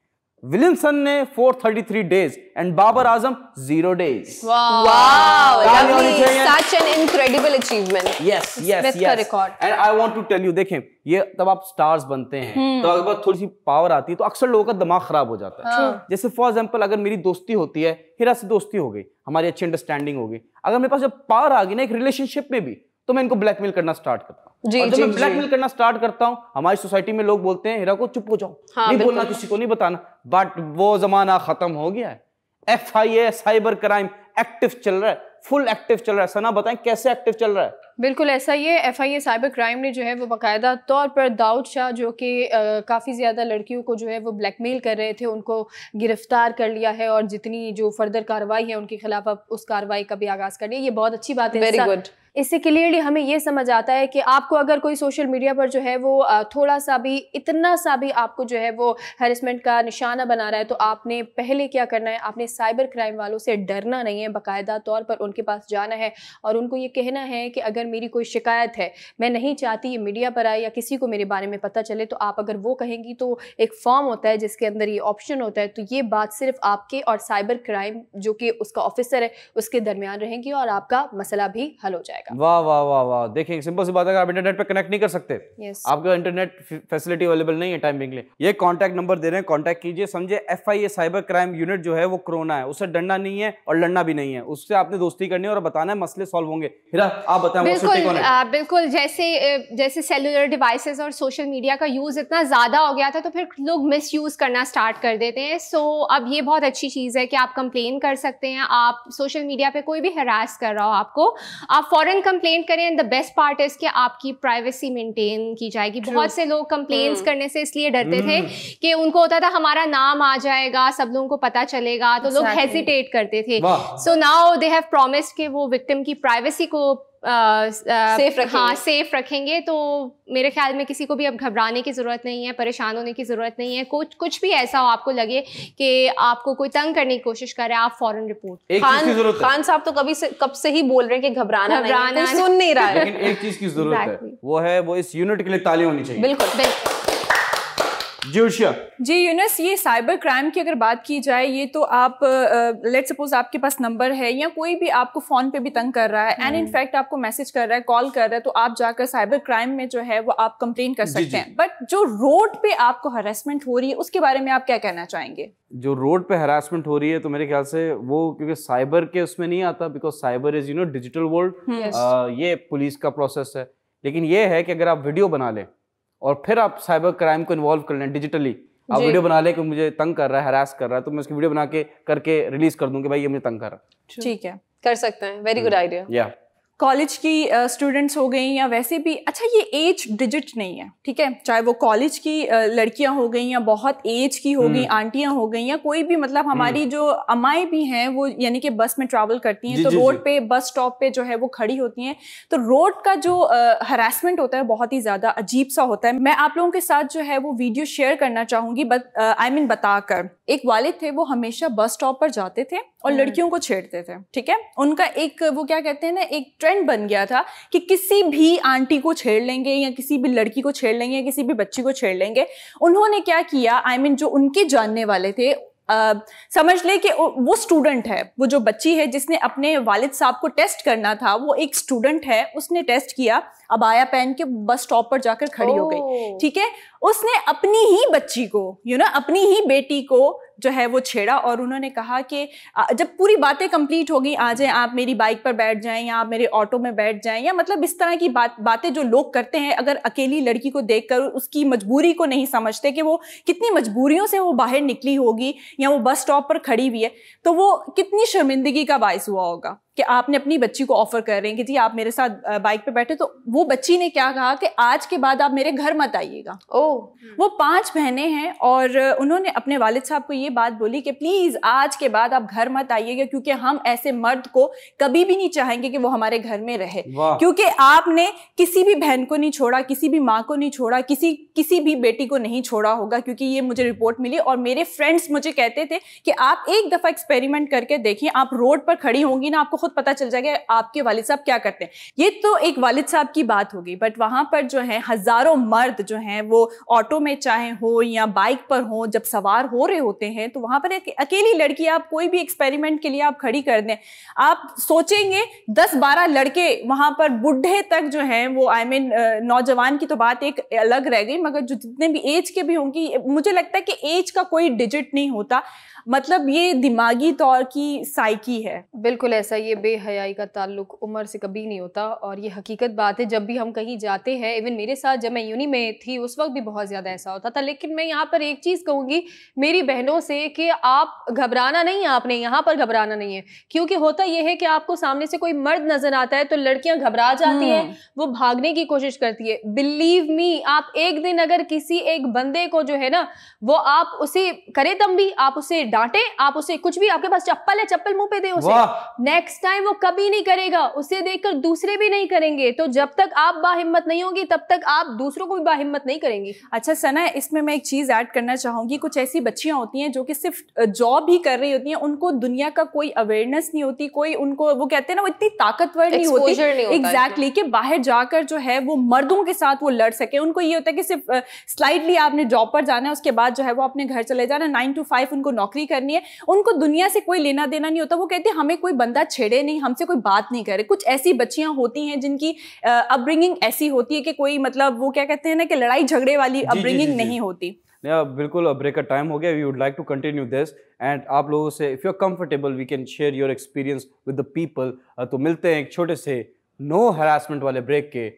विलियमसन ने 433 days and Babar Azam zero days
such
an incredible achievement
yes yes and I want to tell you देखें ये तब आप स्टार्स बनते हैं hmm. तो अगर थोड़ी सी पावर आती है तो अक्सर लोगों का दिमाग खराब हो जाता है जैसे फॉर एग्जांपल अगर मेरी दोस्ती होती है फिर से दोस्ती हो गई हमारी अच्छी अंडरस्टैंडिंग हो गई अगर मेरे पास जब पावर आ गई ना एक रिलेशनशिप में भी तो मैं इनको ब्लैकमेल करना स्टार्ट करता जी, और जब जी, मैं ब्लैकमेल करना स्टार्ट करता हूँ हमारी सोसाइटी में लोग बोलते हैं हीरा को चुप हो जाओ हाँ, नहीं बोलना किसी को नहीं बताना बट वो जमाना खत्म हो गया है F I A cyber crime active चल रहा है फुल एक्टिव चल रहा है सना बताएं कैसे एक्टिव चल रहा है
बिल्कुल ऐसा ही है एफ साइबर क्राइम ने जो है वो बाकायदा तौर पर दाऊद शाह जो कि काफ़ी ज़्यादा लड़कियों को जो है वो ब्लैकमेल कर रहे थे उनको गिरफ्तार कर लिया है और जितनी जो फर्दर कार्रवाई है उनके खिलाफ अब उस कार्रवाई का भी आगाज़ कर लिया ये बहुत अच्छी बात है वेरी गुड इससे क्लियरली हमें ये समझ आता है कि आपको अगर कोई सोशल मीडिया पर जो है वो थोड़ा सा भी इतना सा भी आपको जो है वो हेरसमेंट का निशाना बना रहा है तो आपने पहले क्या करना है आपने साइबर क्राइम वालों से डरना नहीं है बाकायदा तौर पर उनके पास जाना है और उनको ये कहना है कि अगर मेरी कोई शिकायत है मैं नहीं चाहती ये मीडिया पर आए या किसी को मेरे बारे में पता चले तो आप अगर वो कहेंगी तो एक फॉर्म होता है जिसके अंदर ये ऑप्शन होता है तो ये बात सिर्फ आपके और साइबर क्राइम जो कि उसका ऑफिसर है उसके दरमियान रहेंगी और आपका मसला भी हल हो जाएगा
जाएगा वाह वाह वाह वाह देखिए सिंपल सी बात है आप इंटरनेट पे कनेक्ट नहीं कर सकते yes. आपका इंटरनेट फैसिलिटी अवेलेबल नहीं है टाइमिंग लिए ये कॉन्टैक्ट नंबर दे रहे हैं कॉन्टैक्ट कीजिए समझे एफ साइबर क्राइम यूनिट जो है वो कोरोना है उससे डरना नहीं है और लड़ना भी नहीं है उससे आपने दोस्ती करनी है और बताना है मसले सॉल्व होंगे हिरा आप बिल्कुल
बिल्कुल जैसे जैसे सेलुलर और सोशल मीडिया का यूज इतना ज्यादा हो गया था तो फिर लोग मिस यूज करना स्टार्ट कर देते हैं सो अब ये बहुत अच्छी चीज है कि आप कंप्लेन कर सकते हैं आप सोशल मीडिया पे कोई भी हरास कर रहा हो आपको आप फॉरन फ़ौरन कंप्लेंट करें and the best part is कि आपकी प्राइवेसी मेंटेन की जाएगी True. बहुत से लोग कंप्लेन hmm. करने से इसलिए डरते थे hmm. कि उनको होता था हमारा नाम आ जाएगा सब लोगों को पता चलेगा तो exactly. लोग हेजिटेट करते थे so now they have promised कि वो विक्टिम की प्राइवेसी को सेफ रखेंगे हाँ सेफ रखेंगे तो मेरे ख्याल में किसी को भी अब घबराने की ज़रूरत नहीं है परेशान होने की ज़रूरत नहीं है कुछ कुछ भी ऐसा हो आपको लगे कि आपको कोई तंग करने की कोशिश करे आप फॉरन रिपोर्ट खान खान साहब तो कभी से कब से ही बोल रहे हैं कि घबराना घबराना सुन नहीं रहा
है लेकिन एक चीज़ की ज़रूरत है
वो है वो इस यूनिट के लिए ताली होनी चाहिए
बिल्कुल बिल्कुल
जोशिया
जी यूनस ये साइबर क्राइम की अगर बात की जाए ये तो आप लेट uh, सपोज आपके पास नंबर है या कोई भी आपको फोन पे भी तंग कर रहा है एंड इनफैक्ट हम्म। आपको मैसेज कर रहा है कॉल कर रहा है तो आप जाकर साइबर क्राइम में जो है वो आप कंप्लेन कर सकते हैं बट जो रोड पे आपको हरासमेंट हो रही है उसके बारे में आप क्या कहना चाहेंगे
जो रोड पे हरासमेंट हो रही है तो मेरे ख्याल से वो क्योंकि साइबर के उसमें नहीं आता because cyber is you know digital world ये पुलिस का प्रोसेस है लेकिन ये है कि अगर आप वीडियो बना लें और फिर आप साइबर क्राइम को इन्वॉल्व कर लें डिजिटली आप वीडियो बना लें कि मुझे तंग कर रहा है हरास कर रहा है तो मैं उसकी वीडियो बना के करके रिलीज कर दूं कि भाई ये मुझे तंग कर रहा
है ठीक है कर सकते हैं वेरी गुड आइडिया
या
कॉलेज की स्टूडेंट्स uh, हो गई या वैसे भी अच्छा ये एज डिजिट नहीं है ठीक है चाहे वो कॉलेज की uh, लड़कियां हो गई या बहुत एज की हो गई हम्म। आंटियां हो गई या कोई भी मतलब हम्म। हमारी जो अमाएं भी हैं वो यानी कि बस में ट्रैवल करती हैं तो रोड पे बस स्टॉप पे जो है वो खड़ी होती हैं तो रोड का जो हरासमेंट uh, होता है बहुत ही ज़्यादा अजीब सा होता है मैं आप लोगों के साथ जो है वो वीडियो शेयर करना चाहूँगी बट आई मीन बताकर एक वालिद थे वो हमेशा बस स्टॉप पर जाते थे और हम्म। लड़कियों को छेड़ते थे ठीक है उनका एक वो क्या कहते हैं ना एक ट्रेंड बन गया था कि किसी भी आंटी को छेड़ लेंगे या किसी भी लड़की को छेड़ लेंगे या किसी भी बच्ची को छेड़ लेंगे उन्होंने क्या किया आई I मीन mean, जो उनके जानने वाले थे Uh, समझ ले कि वो स्टूडेंट है वो जो बच्ची है जिसने अपने वालिद साहब को टेस्ट करना था वो एक स्टूडेंट है उसने टेस्ट किया अब आया पहन के बस स्टॉप पर जाकर खड़ी oh. हो गई ठीक है उसने अपनी ही बच्ची को यू you नो know, अपनी ही बेटी को जो है वो छेड़ा और उन्होंने कहा कि जब पूरी बातें कंप्लीट हो गई आ जाए आप मेरी बाइक पर बैठ जाएं या आप मेरे ऑटो में बैठ जाएं या मतलब इस तरह की बात बातें जो लोग करते हैं अगर अकेली लड़की को देख कर उसकी मजबूरी को नहीं समझते कि वो कितनी मजबूरियों से वो बाहर निकली होगी या वो बस स्टॉप पर खड़ी हुई है तो वो कितनी शर्मिंदगी का बायस हुआ होगा कि आपने अपनी बच्ची को ऑफर कर रहे हैं कि जी आप मेरे साथ बाइक पे बैठे तो वो बच्ची ने क्या कहा कि आज के बाद आप मेरे घर मत आइएगा ओ वो पांच बहनें हैं और उन्होंने अपने वालिद साहब को ये बात बोली कि प्लीज़ आज के बाद आप घर मत आइएगा क्योंकि हम ऐसे मर्द को कभी भी नहीं चाहेंगे कि वो हमारे घर में रहे क्योंकि आपने किसी भी बहन को नहीं छोड़ा किसी भी माँ को नहीं छोड़ा किसी किसी भी बेटी को नहीं छोड़ा होगा क्योंकि ये मुझे रिपोर्ट मिली और मेरे फ्रेंड्स मुझे कहते थे कि आप एक दफ़ा एक्सपेरिमेंट करके देखिए आप रोड पर खड़ी होंगी ना आपको खुद खुद पता चल जाएगा आपके वालिद साहब क्या करते हैं ये तो एक वालिद साहब की बात हो गई बट वहाँ पर जो है हज़ारों मर्द जो हैं वो ऑटो में चाहे हो या बाइक पर हो जब सवार हो रहे होते हैं तो वहाँ पर एक अकेली लड़की आप कोई भी एक्सपेरिमेंट के लिए आप खड़ी कर दें आप सोचेंगे दस बारह लड़के वहाँ पर बुढ़े तक जो हैं वो आई I मीन mean, नौजवान की तो बात एक अलग रह गई मगर जो जितने भी एज के भी होंगी मुझे लगता है कि एज का कोई डिजिट नहीं होता मतलब ये दिमागी तौर की साइकी है
बिल्कुल ऐसा ये बेहयाई का ताल्लुक उम्र से कभी नहीं होता और ये हकीकत बात है जब भी हम कहीं जाते हैं इवन मेरे साथ जब मैं यूनी में थी उस वक्त भी बहुत ज़्यादा ऐसा होता था लेकिन मैं यहाँ पर एक चीज़ कहूँगी मेरी बहनों से कि आप घबराना नहीं है आपने यहाँ पर घबराना नहीं है क्योंकि होता यह है कि आपको सामने से कोई मर्द नज़र आता है तो लड़कियाँ घबरा जाती हैं हाँ। वो भागने की कोशिश करती है बिलीव मी आप एक दिन अगर किसी एक बंदे को जो है ना वो आप उसे करे तम भी आप उसे डांटे आप उसे कुछ भी आपके पास चप्पल है चप्पल मुंह पे दे उसे नेक्स्ट टाइम वो कभी नहीं करेगा उसे देखकर दूसरे भी नहीं करेंगे तो जब तक आप बाहिम्मत नहीं होगी तब तक आप दूसरों को भी बाहिम्मत नहीं करेंगी अच्छा
सना इसमें मैं एक चीज ऐड करना चाहूंगी कुछ ऐसी बच्चियां होती हैं जो कि सिर्फ जॉब ही कर रही होती हैं उनको दुनिया का कोई अवेयरनेस नहीं होती कोई उनको वो कहते हैं ना वो इतनी ताकतवर नहीं होती एग्जैक्टली कि बाहर जाकर जो है वो मर्दों के साथ वो लड़ सके उनको ये होता है कि सिर्फ स्लाइडली आपने जॉब पर जाना है उसके बाद जो है वो अपने घर चले जाना नाइन टू फाइव उनको नौकरी नौकरी करनी है उनको दुनिया से कोई लेना देना नहीं होता वो कहते हमें कोई बंदा छेड़े नहीं हमसे कोई बात नहीं करे कुछ ऐसी बच्चियां होती हैं जिनकी अपब्रिंगिंग ऐसी होती है कि कोई मतलब वो क्या कहते हैं ना कि लड़ाई झगड़े वाली अपब्रिंगिंग नहीं होती
या बिल्कुल ब्रेक का टाइम हो गया we would like to continue this and आप लोगों से if you are comfortable we can share your experience with the people तो मिलते हैं एक छोटे से नो हरासमेंट वाले ब्रेक के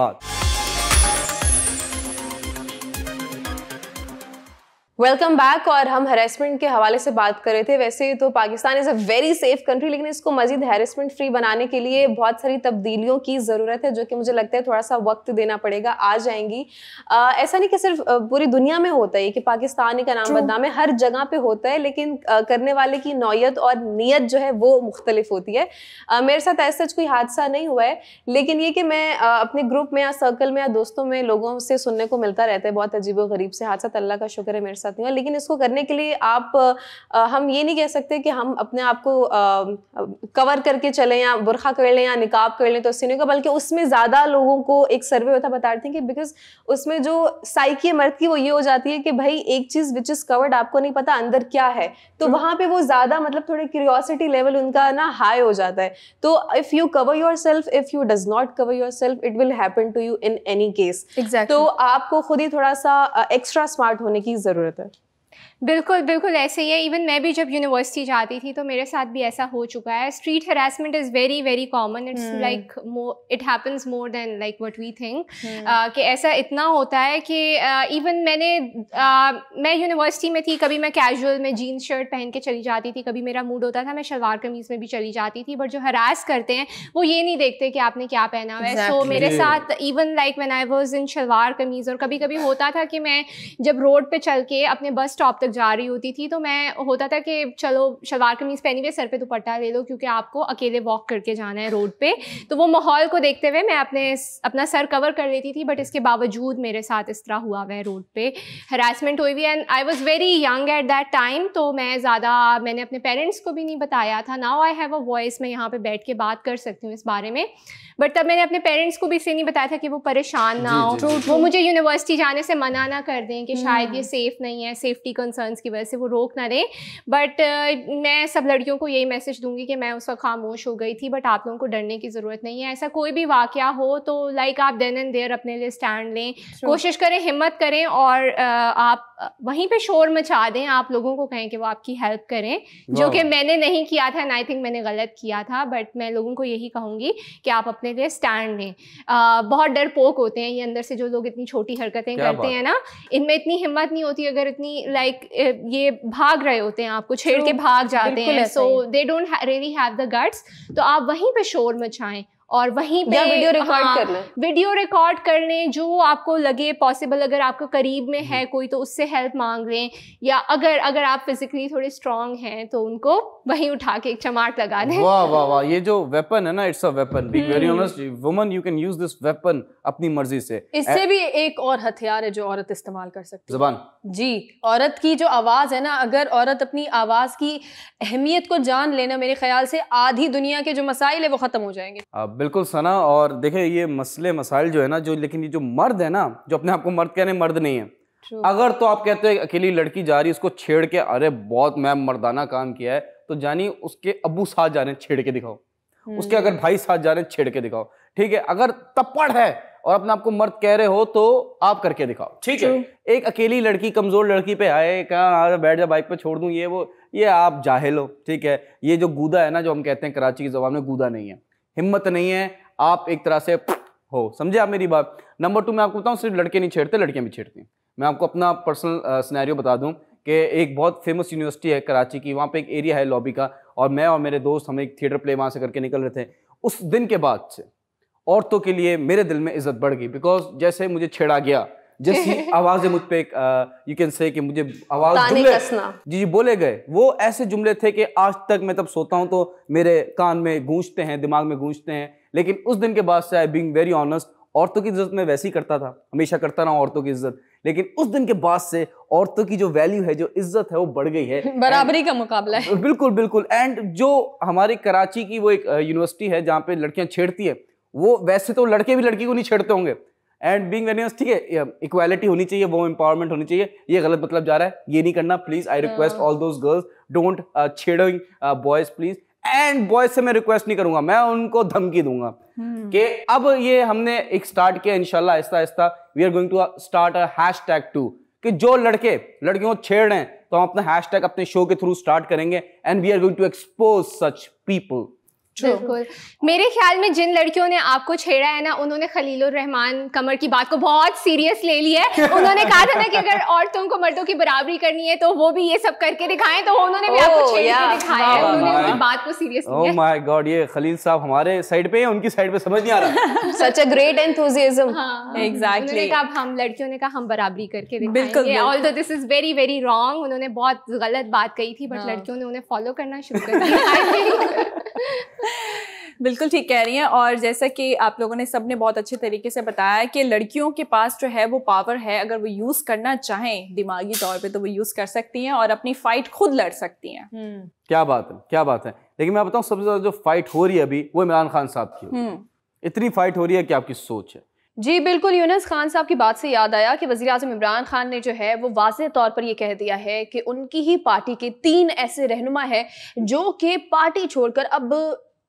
बाद
वेलकम बैक और हम हरेसमेंट के हवाले से बात कर रहे थे वैसे तो Pakistan is a very safe country लेकिन इसको मजीद हेरासमेंट फ्री बनाने के लिए बहुत सारी तब्दीलियों की ज़रूरत है जो कि मुझे लगता है थोड़ा सा वक्त देना पड़ेगा आ जाएंगी आ, ऐसा नहीं कि सिर्फ पूरी दुनिया में होता है कि पाकिस्तान का नाम बदनाम है हर जगह पर होता है लेकिन आ, करने वाले की नौीयत और नीयत जो है वो मुख्तलिफ होती है आ, मेरे साथ ऐसा कोई हादसा नहीं हुआ है लेकिन ये कि मैं अपने ग्रुप में या सर्कल में या दोस्तों में लोगों से सुनने को मिलता रहता है बहुत अजीब व गरीब से हादसा तो अल्लाह का शुक्र है मेरे साथ साथ नहीं हुआ लेकिन इसको करने के लिए आप आ, हम ये नहीं कह सकते कि हम अपने आप को कवर करके चलें या बुरखा कर लें या निकाब कर लें तो उससे नहीं बल्कि उसमें ज़्यादा लोगों को एक सर्वे होता बता रहे थे कि बिकॉज उसमें जो साइकी मर्द की वो ये हो जाती है कि भाई एक चीज़ विच इज़ कवर्ड आपको नहीं पता अंदर क्या है तो हम्म। वहाँ पर वो ज़्यादा मतलब थोड़ी क्यूरियोसिटी लेवल उनका ना हाई हो जाता है तो if you cover yourself if you does not cover yourself it will happen to you in any case तो आपको खुद ही थोड़ा सा एक्स्ट्रा स्मार्ट होने की ज़रूरत Obrigada. बिल्कुल बिल्कुल ऐसे ही है इवन मैं भी जब यूनिवर्सिटी
जाती थी तो मेरे साथ भी ऐसा हो चुका है street harassment is very very common it's like it happens more than like what we think कि ऐसा इतना होता है कि इवन uh, मैंने uh, मैं यूनिवर्सिटी में थी कभी मैं कैजुअल में जीन्स शर्ट पहन के चली जाती थी कभी मेरा मूड होता था मैं शलवार कमीज़ में भी चली जाती थी बट जो हरास करते हैं वो ये नहीं देखते कि आपने क्या पहना हुआ है सो मेरे साथ even like when I was in shalwar kameez और कभी कभी होता था कि मैं जब रोड पर चल के अपने बस स्टॉप तक तक जा रही होती थी तो मैं होता था कि चलो शलवार कमीज़ पहनी हुई सर पे दुपट्टा ले लो क्योंकि आपको अकेले वॉक करके जाना है रोड पे तो वो माहौल को देखते हुए मैं अपने अपना सर कवर कर लेती थी बट इसके बावजूद मेरे साथ इस तरह हुआ हुआ है रोड पे हरासमेंट हुई हुई and I was very young at that time तो मैं ज़्यादा मैंने अपने पेरेंट्स को भी नहीं बताया था now I have a voice मैं यहाँ पर बैठ के बात कर सकती हूँ इस बारे में बट तब मैंने अपने पेरेंट्स को भी इसे नहीं बताया था कि वो परेशान ना हो वो मुझे यूनिवर्सिटी जाने से मना ना कर दें कि शायद ये सेफ़ हम्म। नहीं है सेफ्टी कंसर्न की वजह से वो रोक ना दें बट मैं सब लड़कियों को यही मैसेज दूंगी कि मैं उस वक्त खामोश हो गई थी बट आप लोगों को डरने की ज़रूरत नहीं है ऐसा कोई भी वाक्य हो तो लाइक आप देन एंड देयर अपने लिए स्टैंड लें कोशिश करें हिम्मत करें और आप वहीं पे शोर मचा दें आप लोगों को कहें कि वो आपकी हेल्प करें जो कि मैंने नहीं किया था एंड आई थिंक मैंने गलत किया था बट मैं लोगों को यही कहूँगी कि आप अपने अपने लिए स्टैंड लें बहुत पोक होते हैं ये अंदर से जो लोग इतनी छोटी हरकतें करते हैं ना इनमें इतनी हिम्मत नहीं होती अगर इतनी लाइक ये भाग रहे होते हैं आपको छेड़ के भाग जाते हैं so they don't really have the guts तो आप वहीं पर शोर मचाएं और वहीं पे वीडियो रिकॉर्ड हाँ, करना वीडियो रिकॉर्ड करने जो आपको लगे पॉसिबल अगर आपको करीब में है कोई तो उससे हेल्प मांग लें या अगर अगर आप फिजिकली थोड़े स्ट्रांग हैं तो उनको
वहीं उठा के एक चमाट लगा दें वाह वाह
वाह ये जो वेपन है ना it's a weapon be very honest woman you can use this weapon अपनी मर्जी से इससे भी
एक और हथियार है जो औरत इस्तेमाल कर सकती है जुबान जी औरत की जो आवाज है ना अगर औरत अपनी आवाज की अहमियत को जान लेना मेरे ख्याल से आधी दुनिया के जो मसाइल है वो खत्म हो जाएंगे
बिल्कुल सना और देखें ये मसले मसाइल जो है ना जो लेकिन ये जो मर्द है ना जो अपने आप को मर्द कह रहे हैं मर्द नहीं है True. अगर तो आप कहते हो अकेली लड़की जा रही है उसको छेड़ के अरे बहुत मैं मर्दाना काम किया है तो जानी उसके अबू साथ जा रहे हैं छेड़ के दिखाओ hmm. उसके अगर भाई साथ जा रहे हैं छेड़ के दिखाओ ठीक है अगर तप्पड़ है और अपने आप को मर्द कह रहे हो तो आप करके दिखाओ ठीक है एक अकेली लड़की कमजोर लड़की पे आए कहा हाँ, तो बैठ जा बाइक पे छोड़ दूं ये वो ये आप जाहिल हो ठीक है ये जो गूदा है ना जो हम कहते हैं कराची की जबान में गूदा नहीं है हिम्मत नहीं है आप एक तरह से हो समझे आप मेरी बात नंबर टू मैं आपको बताऊँ सिर्फ लड़के नहीं छेड़ते लड़कियाँ भी छेड़ती हैं मैं आपको अपना पर्सनल स्नैरियो बता दूँ कि एक बहुत फेमस यूनिवर्सिटी है कराची की वहाँ पे एक एरिया है लॉबी का और मैं और मेरे दोस्त हम एक थिएटर प्ले वहाँ से करके निकल रहे थे उस दिन के बाद से औरतों के लिए मेरे दिल में इज्जत बढ़ गई बिकॉज जैसे मुझे छेड़ा गया जैसी आवाजें मुझ पे यू कैन से कि मुझे आवाज जुमले जी जी बोले गए वो ऐसे जुमले थे कि आज तक मैं तब सोता हूँ तो मेरे कान में गूंजते हैं दिमाग में गूंजते हैं लेकिन उस दिन के बाद से आई बींग वेरी ऑनेस्ट औरतों की इज्जत मैं वैसे ही करता था हमेशा करता रहा औरतों की इज्जत लेकिन उस दिन के बाद से औरतों की जो वैल्यू है जो इज्जत है वो बढ़ गई है बराबरी
का मुकाबला है
बिल्कुल बिल्कुल एंड जो हमारी कराची की वो एक यूनिवर्सिटी है जहाँ पे लड़कियाँ छेड़ती है वो वैसे तो लड़के भी लड़की को नहीं छेड़ते होंगे एंड बींग वेनियस ठीक है इक्वालिटी होनी चाहिए वो एम्पावरमेंट होनी चाहिए ये गलत मतलब जा रहा है ये नहीं करना please I request all those girls don't छेड़ोइंग बॉयज प्लीज एंड बॉयज से मैं रिक्वेस्ट नहीं करूंगा मैं उनको धमकी दूंगा hmm. कि अब ये हमने एक स्टार्ट किया इनशाला आहिस्ता आहिस्ता we are going to start hashtag to कि जो लड़के लड़कियों को छेड़ रहे हैं तो हम अपना हैश टैग अपने शो के थ्रू स्टार्ट करेंगे and we are going to expose such people
बिल्कुल मेरे ख्याल में जिन लड़कियों ने आपको छेड़ा है ना उन्होंने खलील रहमान कमर की बात को बहुत सीरियस ले लिया है उन्होंने कहा था ना कि अगर औरतों को मर्दों की बराबरी करनी है तो वो भी ये सब करके दिखाएं तो उन्होंने भी आपको छेड़ के दिखाया
है
उन्होंने उनकी
बात को सीरियस लिया ओह
माय गॉड ये खलील साहब हमारे साइड पे है उनकी साइड पे समझ नहीं आ
रहा सच अ ग्रेट एंथुसिएज्म एग्जैक्टली उन्होंने कहा
हम लड़कियों ने कहा हम बराबरी करके दिखाएंगे although this is very very wrong उन्होंने बहुत गलत बात कही थी बट हाँ। लड़कियों ने उन्हें फॉलो करना शुरू कर दिया
बिल्कुल ठीक कह रही हैं और जैसा कि आप लोगों ने सबने बहुत अच्छे तरीके से बताया कि लड़कियों के पास जो है वो पावर है अगर वो यूज़ करना चाहें दिमागी तौर पे तो वो यूज़ कर सकती हैं और अपनी फाइट खुद लड़ सकती हैं हम्म।
क्या बात है क्या बात है लेकिन मैं बताऊँ सबसे ज़्यादा जो फाइट हो रही है अभी वो इमरान खान साहब की हम्म। इतनी फाइट हो रही है कि आपकी सोच है
जी बिल्कुल यूनस खान साहब की बात से याद आया कि वजी अजम इमरान खान ने जो है वो वाज तौर पर यह कह दिया है कि उनकी ही पार्टी के तीन ऐसे रहनुमा हैं जो कि पार्टी छोड़कर अब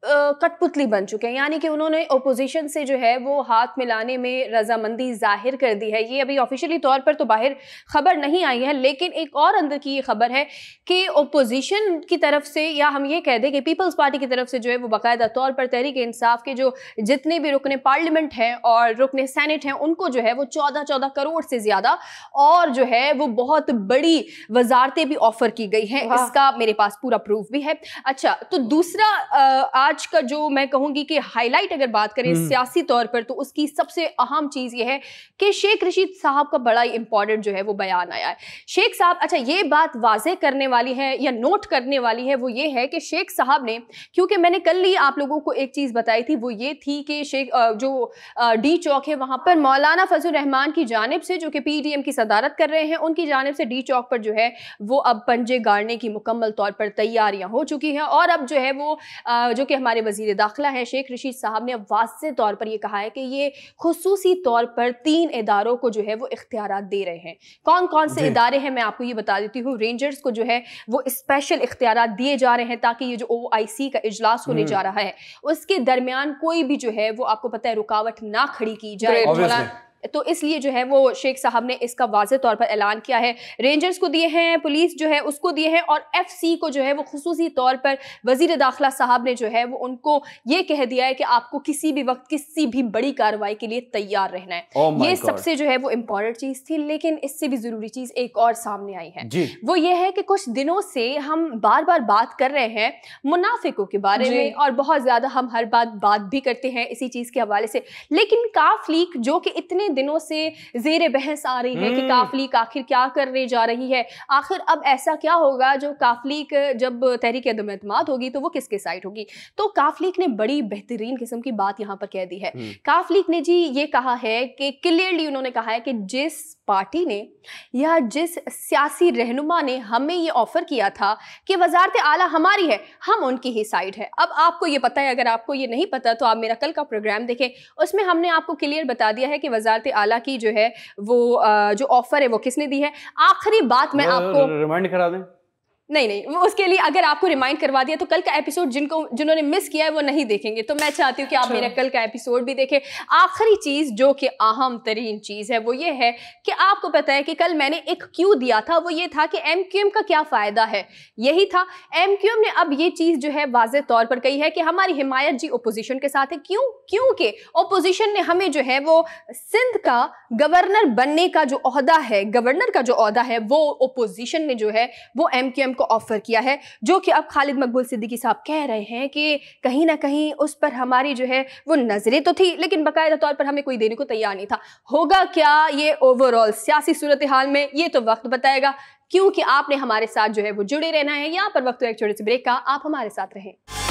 कठपुतली बन चुके हैं यानी कि उन्होंने ओपोजिशन से जो है वो हाथ मिलाने में रजामंदी जाहिर कर दी है ये अभी ऑफिशियली तौर पर तो बाहर खबर नहीं आई है लेकिन एक और अंदर की ये खबर है कि ओपोजिशन की तरफ से या हम ये कह दें कि पीपल्स पार्टी की तरफ से जो है वो बाकायदा तौर पर तहरीक इंसाफ के जो जितने भी रुकने पार्लियामेंट हैं और रुकने सैनट हैं उनको जो है वो चौदह चौदह करोड़ से ज़्यादा और जो है वो बहुत बड़ी वजारतें भी ऑफर की गई हैं इसका मेरे पास पूरा प्रूफ भी है अच्छा तो दूसरा आज का जो मैं कहूंगी कि हाईलाइट अगर बात करें हम्म। सियासी तौर पर तो उसकी सबसे अहम चीज ये है कि शेख रशीद साहब का बड़ा ही इंपॉर्टेंट जो है वो बयान आया है शेख साहब अच्छा ये बात वाजे करने वाली है या नोट करने वाली है वो ये है कि शेख साहब ने क्योंकि मैंने कल ही आप लोगों को एक चीज़ बताई थी वो ये थी कि शेख जो डी चौक है वहां पर मौलाना फजल रहमान की जानब से जो कि पी की सदारत कर रहे हैं उनकी जानब से डी चौक पर जो है वो अब पंजे गाड़ने की मुकम्मल तौर पर तैयारियां हो चुकी हैं और अब जो है वो जो कि हमारे वजीर दाखिला हैं शेख रशीद साहब ने वाज तौर पर यह कहा है कि ये खसूस तौर पर तीन इदारों को जो है वो इख्तियार दे रहे हैं कौन कौन से इदारे हैं मैं आपको ये बता देती हूँ रेंजर्स को जो है वो स्पेशल इख्तियार दिए जा रहे हैं ताकि ये जो ओ आई सी का इजलास होने हम्म। जा रहा है उसके दरमियान कोई भी जो है वो आपको पता है रुकावट ना खड़ी की जाए तो इसलिए जो है वो शेख साहब ने इसका वाज तौर पर ऐलान किया है रेंजर्स को दिए हैं पुलिस जो है उसको दिए हैं और एफ सी को जो है वो खसूस तौर पर वजीर दाखिला साहब ने जो है वो उनको ये कह दिया है कि आपको किसी भी वक्त किसी भी बड़ी कार्रवाई के लिए तैयार रहना है oh ये God. सबसे जो है वो इम्पॉर्टेंट चीज़ थी लेकिन इससे भी ज़रूरी चीज़ एक और सामने आई है वो ये है कि कुछ दिनों से हम बार बार बात कर रहे हैं मुनाफिकों के बारे में और बहुत ज़्यादा हम हर बात बात भी करते हैं इसी चीज़ के हवाले से लेकिन काफ लीक जो कि इतने दिनों से जेर बहस आ रही है कि हम्म। काफलीक आखिर क्या करने जा रही है आखिर अब ऐसा क्या होगा जो काफलीक जब तहरीक अदम होगी तो वो किसके साइड होगी तो काफलीक ने बड़ी बेहतरीन किस्म की बात यहाँ पर कह दी है हम्म। काफलीक ने जी ये कहा है कि क्लियरली उन्होंने कहा है कि जिस पार्टी ने या जिस सियासी रहनुमा ने हमें ये ऑफर किया था कि वजारत आला हमारी है हम उनकी ही साइड है अब आपको ये पता है अगर आपको ये नहीं पता तो आप मेरा कल का प्रोग्राम देखें उसमें हमने आपको क्लियर बता दिया है कि वजारत वजारत आला की जो है वो जो ऑफर है वो किसने दी है आखिरी बात मैं आपको रिमाइंड करा दें नहीं नहीं वो उसके लिए अगर आपको रिमाइंड करवा दिया तो कल का एपिसोड जिनको जिन्होंने मिस किया है वो नहीं देखेंगे तो मैं चाहती हूँ कि आप अच्छा। मेरा कल का एपिसोड भी देखें आखिरी चीज़ जो कि अहम तरीन चीज़ है वो ये है कि आपको पता है कि कल मैंने एक क्यू दिया था वो ये था कि एम क्यू एम का क्या फ़ायदा है यही था एम क्यू एम ने अब ये चीज़ जो है वाज तौर पर कही है कि हमारी हिमायत जी अपोजिशन के साथ है क्यों क्योंकि अपोजिशन ने हमें जो है वो सिंध का गवर्नर बनने का जो अहदा है गवर्नर का जो अहदा है वो अपोजिशन ने जो है वो एम क्यू एम को ऑफर किया है जो कि अब खालिद मकबूल सिद्दीकी साहब कह रहे हैं कि कहीं ना कहीं उस पर हमारी जो है वो नज़रें तो थी लेकिन बाकायदा तौर पर हमें कोई देने को तैयार नहीं था होगा क्या ये ओवरऑल सियासी सूरत हाल में ये तो वक्त बताएगा क्योंकि आपने हमारे साथ जो है वो जुड़े रहना है यहाँ पर वक्त एक छोटे से ब्रेक का आप हमारे साथ रहें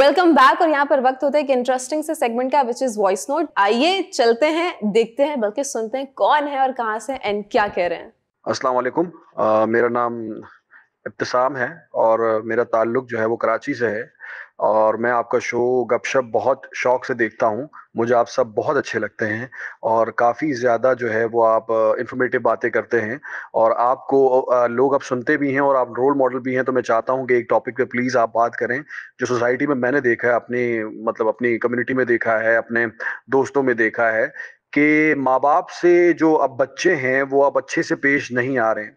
वेलकम बैक और यहाँ पर वक्त होता है कि इंटरेस्टिंग से सेगमेंट का विच इज वॉइस नोट आइए चलते हैं देखते हैं बल्कि सुनते हैं कौन है और कहाँ से एंड क्या कह रहे हैं
अस्सलाम वालेकुम मेरा नाम इब्तसाम है और मेरा ताल्लुक जो है वो कराची से है और मैं आपका शो गपशप बहुत शौक से देखता हूँ मुझे आप सब बहुत अच्छे लगते हैं और काफ़ी ज़्यादा जो है वो आप इंफॉर्मेटिव बातें करते हैं और आपको लोग अब सुनते भी हैं और आप रोल मॉडल भी हैं तो मैं चाहता हूँ कि एक टॉपिक पे प्लीज़ आप बात करें जो सोसाइटी में मैंने देखा है अपनी मतलब अपनी कम्युनिटी में देखा है अपने दोस्तों में देखा है कि माँ बाप से जो अब बच्चे हैं वो अब अच्छे से पेश नहीं आ रहे हैं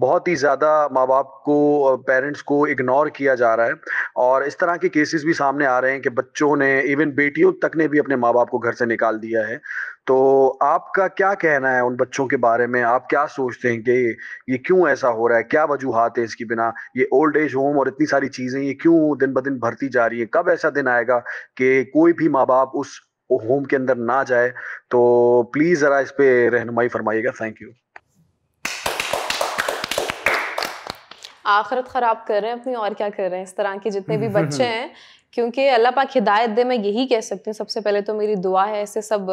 बहुत ही ज़्यादा माँ बाप को पेरेंट्स को इग्नोर किया जा रहा है और इस तरह के केसेस भी सामने आ रहे हैं कि बच्चों ने इवन बेटियों तक ने भी अपने माँ बाप को घर से निकाल दिया है तो आपका क्या कहना है उन बच्चों के बारे में आप क्या सोचते हैं कि ये क्यों ऐसा हो रहा है क्या वजूहत है इसकी बिना ये ओल्ड एज होम और इतनी सारी चीज़ें ये क्यों दिन ब दिन भरती जा रही है कब ऐसा दिन आएगा कि कोई भी माँ बाप उस होम के अंदर ना जाए तो प्लीज़ ज़रा इस पर रहनुमाई फरमाइएगा थैंक यू
आखरत ख़राब कर रहे हैं अपनी और क्या कर रहे हैं इस तरह के जितने भी बच्चे हम्म। हैं क्योंकि अल्लाह पाक हिदायत दे मैं यही कह सकती हूँ सबसे पहले तो मेरी दुआ है ऐसे सब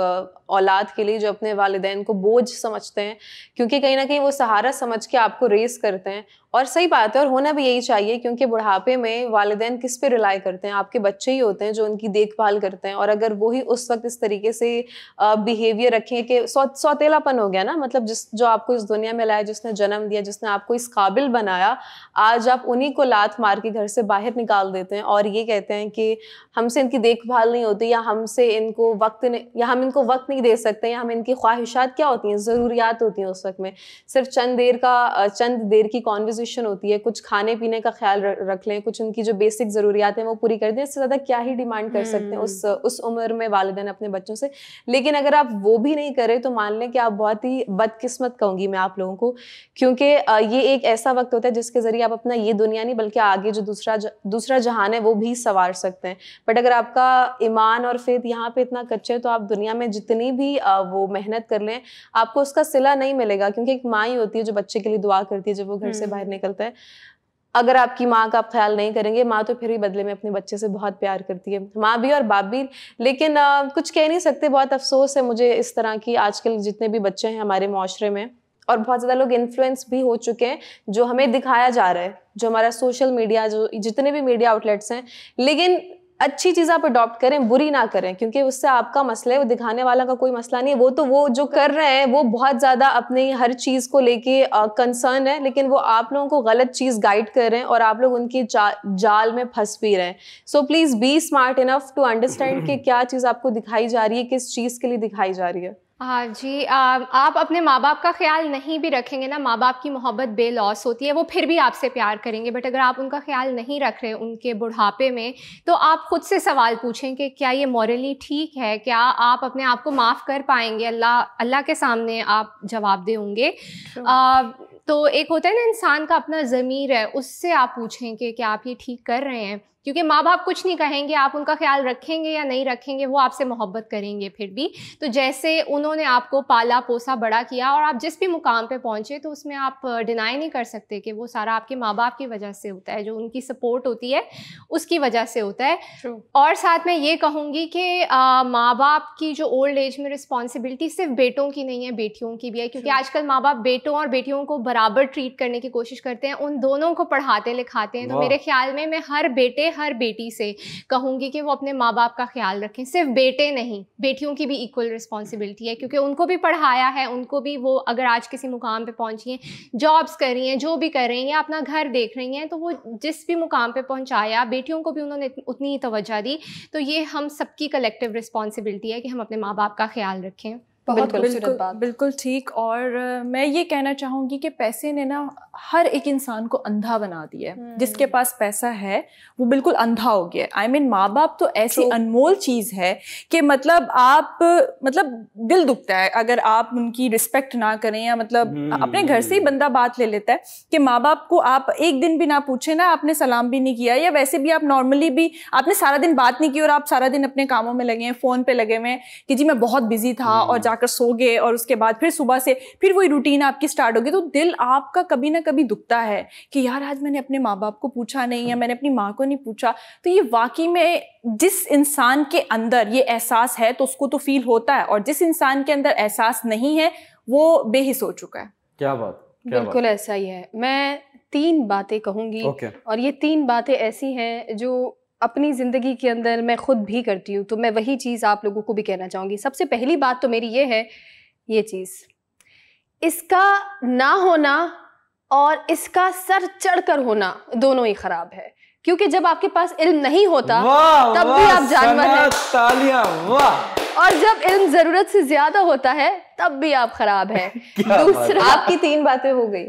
औलाद के लिए जो अपने वालदेन को बोझ समझते हैं क्योंकि कहीं ना कहीं वो सहारा समझ के आपको रेस करते हैं और सही बात है और होना भी यही चाहिए क्योंकि बुढ़ापे में वालदेन किस पे रिलाई करते हैं आपके बच्चे ही होते हैं जो उनकी देखभाल करते हैं और अगर वो ही उस वक्त इस तरीके से बिहेवियर रखें कि सौ सौतेलापन हो गया ना मतलब जिस जो आपको इस दुनिया में लाया जिसने जन्म दिया जिसने आपको इस काबिल बनाया आज आप उन्हीं को लात मार के घर से बाहर निकाल देते हैं और ये कहते हैं कि हमसे इनकी देखभाल नहीं होती या हमसे इनको वक्त या हम इनको वक्त नहीं दे सकते या हम इनकी ख्वाहिशात क्या होती हैं ज़रूरियात होती हैं उस वक्त में सिर्फ चंद देर का चंद देर की कॉन्वर्जेशन पोजीशन होती है कुछ खाने पीने का ख्याल रख लें कुछ उनकी जो बेसिक ज़रूरियात हैं वो पूरी कर दें इससे ज़्यादा क्या ही डिमांड कर सकते हैं हम्म। उस उस उम्र में वालदेन अपने बच्चों से लेकिन अगर आप वो भी नहीं करें तो मान लें कि आप बहुत ही बदकिस्मत कहूँगी मैं आप लोगों को क्योंकि ये एक ऐसा वक्त होता है जिसके ज़रिए आप अपना ये दुनिया नहीं बल्कि आगे जो दूसरा दूसरा जहान है वो भी संवार सकते हैं बट अगर आपका ईमान और फेत यहाँ पे इतना कच्चे तो आप दुनिया में जितनी भी वो मेहनत कर लें आपको उसका सिला नहीं मिलेगा क्योंकि एक माँ ही होती है जो बच्चे के लिए दुआ करती है जब वो घर से हम्म। बाहर निकलता है अगर आपकी माँ का आप ख्याल नहीं करेंगे माँ तो फिर भी बदले में अपने बच्चे से बहुत प्यार करती है माँ भी और बाप भी लेकिन आ, कुछ कह नहीं सकते बहुत अफसोस है मुझे इस तरह की आजकल जितने भी बच्चे हैं हमारे माशरे में और बहुत ज़्यादा लोग इन्फ्लुएंस भी हो चुके हैं जो हमें दिखाया जा रहा है जो हमारा सोशल मीडिया जो जितने भी मीडिया आउटलेट्स हैं लेकिन अच्छी चीज़ आप अडॉप्ट करें बुरी ना करें क्योंकि उससे आपका मसला है वो दिखाने वाला का कोई मसला नहीं है वो तो वो जो कर रहे हैं वो बहुत ज़्यादा अपनी हर चीज़ को लेके कंसर्न है लेकिन वो आप लोगों को गलत चीज़ गाइड कर रहे हैं और आप लोग उनकी जा, जाल में फंस भी रहे हैं so please be smart enough to understand कि क्या चीज़ आपको दिखाई जा रही है किस चीज़ के लिए दिखाई जा रही है
हाँ जी आ, आप अपने माँ बाप का ख्याल नहीं भी रखेंगे ना माँ बाप की मोहब्बत बेलॉस होती है वो फिर भी आपसे प्यार करेंगे बट अगर आप उनका ख्याल नहीं रख रहे उनके बुढ़ापे में तो आप खुद से सवाल पूछें कि क्या ये मॉरली ठीक है क्या आप अपने आप को माफ़ कर पाएंगे अल्लाह अल्लाह के सामने आप जवाब दे होंगे तो एक होता है ना इंसान का अपना ज़मीर है उससे आप पूछें कि क्या आप ये ठीक कर रहे हैं क्योंकि माँ बाप कुछ नहीं कहेंगे आप उनका ख्याल रखेंगे या नहीं रखेंगे वो आपसे मोहब्बत करेंगे फिर भी तो जैसे उन्होंने आपको पाला पोसा बड़ा किया और आप जिस भी मुकाम पे पहुँचे तो उसमें आप डिनाई नहीं कर सकते कि वो सारा आपके माँ बाप की वजह से होता है जो उनकी सपोर्ट होती है उसकी वजह से होता है True. और साथ में ये कहूँगी कि माँ बाप की जो ओल्ड एज में रिस्पॉन्सिबिलिटी सिर्फ बेटों की नहीं है बेटियों की भी है क्योंकि आजकल माँ बाप बेटों और बेटियों को बराबर ट्रीट करने की कोशिश करते हैं उन दोनों को पढ़ाते लिखाते हैं तो मेरे ख्याल में मैं हर बेटे हर बेटी से कहूँगी कि वो अपने माँ बाप का ख्याल रखें सिर्फ बेटे नहीं बेटियों की भी इक्वल रिस्पॉन्सिबिलिटी है क्योंकि उनको भी पढ़ाया है उनको भी वो अगर आज किसी मुकाम पर पहुँची हैं जॉब्स कर रही हैं जो भी कर रही हैं अपना घर देख रही हैं तो वो जिस भी मुकाम पर पहुँचाया बेटियों को भी उन्होंने उतनी ही तोज्जा दी तो ये हम सबकी कलेक्टिव रिस्पॉन्सिबिलिटी है कि हम अपने माँ बाप का ख्याल रखें
बहुत बिल्कुल बात
बिल्कुल ठीक और मैं ये कहना चाहूंगी कि पैसे ने ना
हर एक इंसान को अंधा बना दिया है हम्म। जिसके पास पैसा है वो बिल्कुल अंधा हो गया आई मीन माँ बाप तो ऐसी अनमोल चीज़ है कि मतलब आप मतलब दिल दुखता है अगर आप उनकी रिस्पेक्ट ना करें या मतलब हम्म। अपने घर से ही बंदा बात ले लेता है कि माँ बाप को आप एक दिन भी ना पूछे ना आपने सलाम भी नहीं किया या वैसे भी आप नॉर्मली भी आपने सारा दिन बात नहीं की और आप सारा दिन अपने कामों में लगे हैं फ़ोन पे लगे हुए हैं कि जी मैं बहुत बिजी था हम्म। और जाकर सो गए और उसके बाद फिर सुबह से फिर वही रूटीन आपकी स्टार्ट होगी तो दिल आपका कभी ना कभी दुखता है कि यार आज मैंने अपने माँ बाप को पूछा नहीं या मैंने अपनी माँ को नहीं पूछा तो ये वाकई में जिस इंसान के अंदर ये एहसास है तो उसको तो फील होता है और जिस
इंसान के अंदर एहसास नहीं है वो बेहिस हो चुका है
क्या बात क्या बिल्कुल बात? ऐसा
ही है मैं तीन बातें कहूंगी okay. और ये तीन बातें ऐसी हैं जो अपनी ज़िंदगी के अंदर मैं ख़ुद भी करती हूँ तो मैं वही चीज़ आप लोगों को भी कहना चाहूँगी सबसे पहली बात तो मेरी ये है ये चीज़ इसका ना होना और इसका सर चढ़कर होना दोनों ही खराब है क्योंकि जब आपके पास इल्म नहीं होता तब भी आप जानवर
हैं
और जब इल्म जरूरत से ज्यादा होता है तब भी आप खराब है दूसरा आपकी तीन बातें हो गई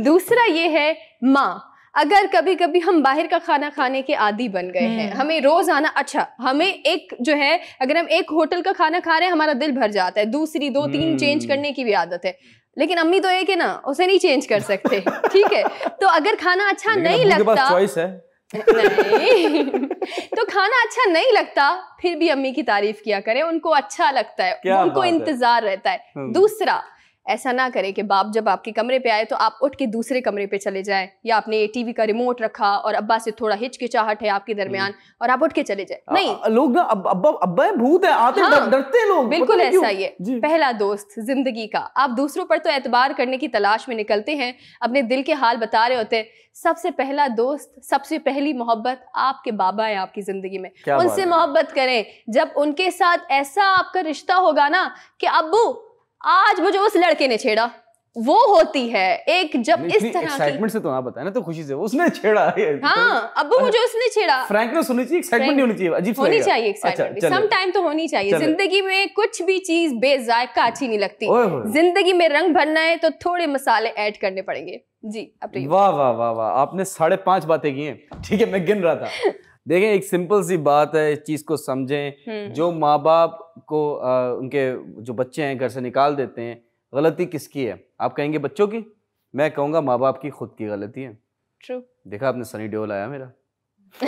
दूसरा ये है माँ अगर कभी कभी हम बाहर का खाना खाने के आदि बन गए हैं हम्म। हमें रोज आना अच्छा हमें एक जो है अगर हम एक होटल का खाना खा रहे हैं हमारा दिल भर जाता है दूसरी दो तीन हम्म। चेंज करने की भी आदत है लेकिन अम्मी तो एक है ना उसे नहीं चेंज कर सकते ठीक है तो अगर खाना अच्छा नहीं लगता नहीं तो खाना अच्छा नहीं लगता फिर भी अम्मी की तारीफ किया करें उनको अच्छा लगता है उनको इंतजार रहता है हम्म। दूसरा ऐसा ना करें कि बाप जब आपके कमरे पे आए तो आप उठ के दूसरे कमरे पे चले जाएं या आपने टीवी का रिमोट रखा और अब्बा से थोड़ा हिचकिचाहट है आपके दरमियान हम्म। और आप उठ के चले जाएं नहीं
लोग ना अब, अब, अब भूत है आते हाँ, डरते लोग बिल्कुल ऐसा ही
है पहला दोस्त जिंदगी का आप दूसरों पर तो एतबार करने की तलाश में निकलते हैं अपने दिल के हाल बता रहे होते सबसे पहला दोस्त सबसे पहली मोहब्बत आपके बाबा है आपकी जिंदगी में उनसे मोहब्बत करें जब उनके साथ ऐसा आपका रिश्ता होगा ना कि अबू आज मुझे उस लड़के ने छेड़ा वो होती है एक जब इस तरह एक्साइटमेंट
से तो ना बताया ना तो खुशी से उसने छेड़ा तो- हाँ
अब मुझे उसने छेड़ा
फ्रैंक ने सुनी चाहिए एक्साइटमेंट नहीं होनी चाहिए अजीब होनी चाहिए एक्साइटमेंट सम टाइम
तो होनी चाहिए जिंदगी में कुछ भी चीज बेजायका अच्छी नहीं लगती जिंदगी में रंग भरना है तो थोड़े मसाले ऐड करने पड़ेंगे जी
वाह वाह वाह वाह आपने साढ़े पांच बातें की हैं ठीक है मैं गिन रहा था देखें एक सिंपल सी बात है इस चीज़ को समझें हम्म। जो माँ बाप को आ, उनके जो बच्चे हैं घर से निकाल देते हैं गलती किसकी है आप कहेंगे बच्चों की मैं कहूँगा माँ बाप की खुद की गलती है True. देखा आपने सनी ड्योल आया मेरा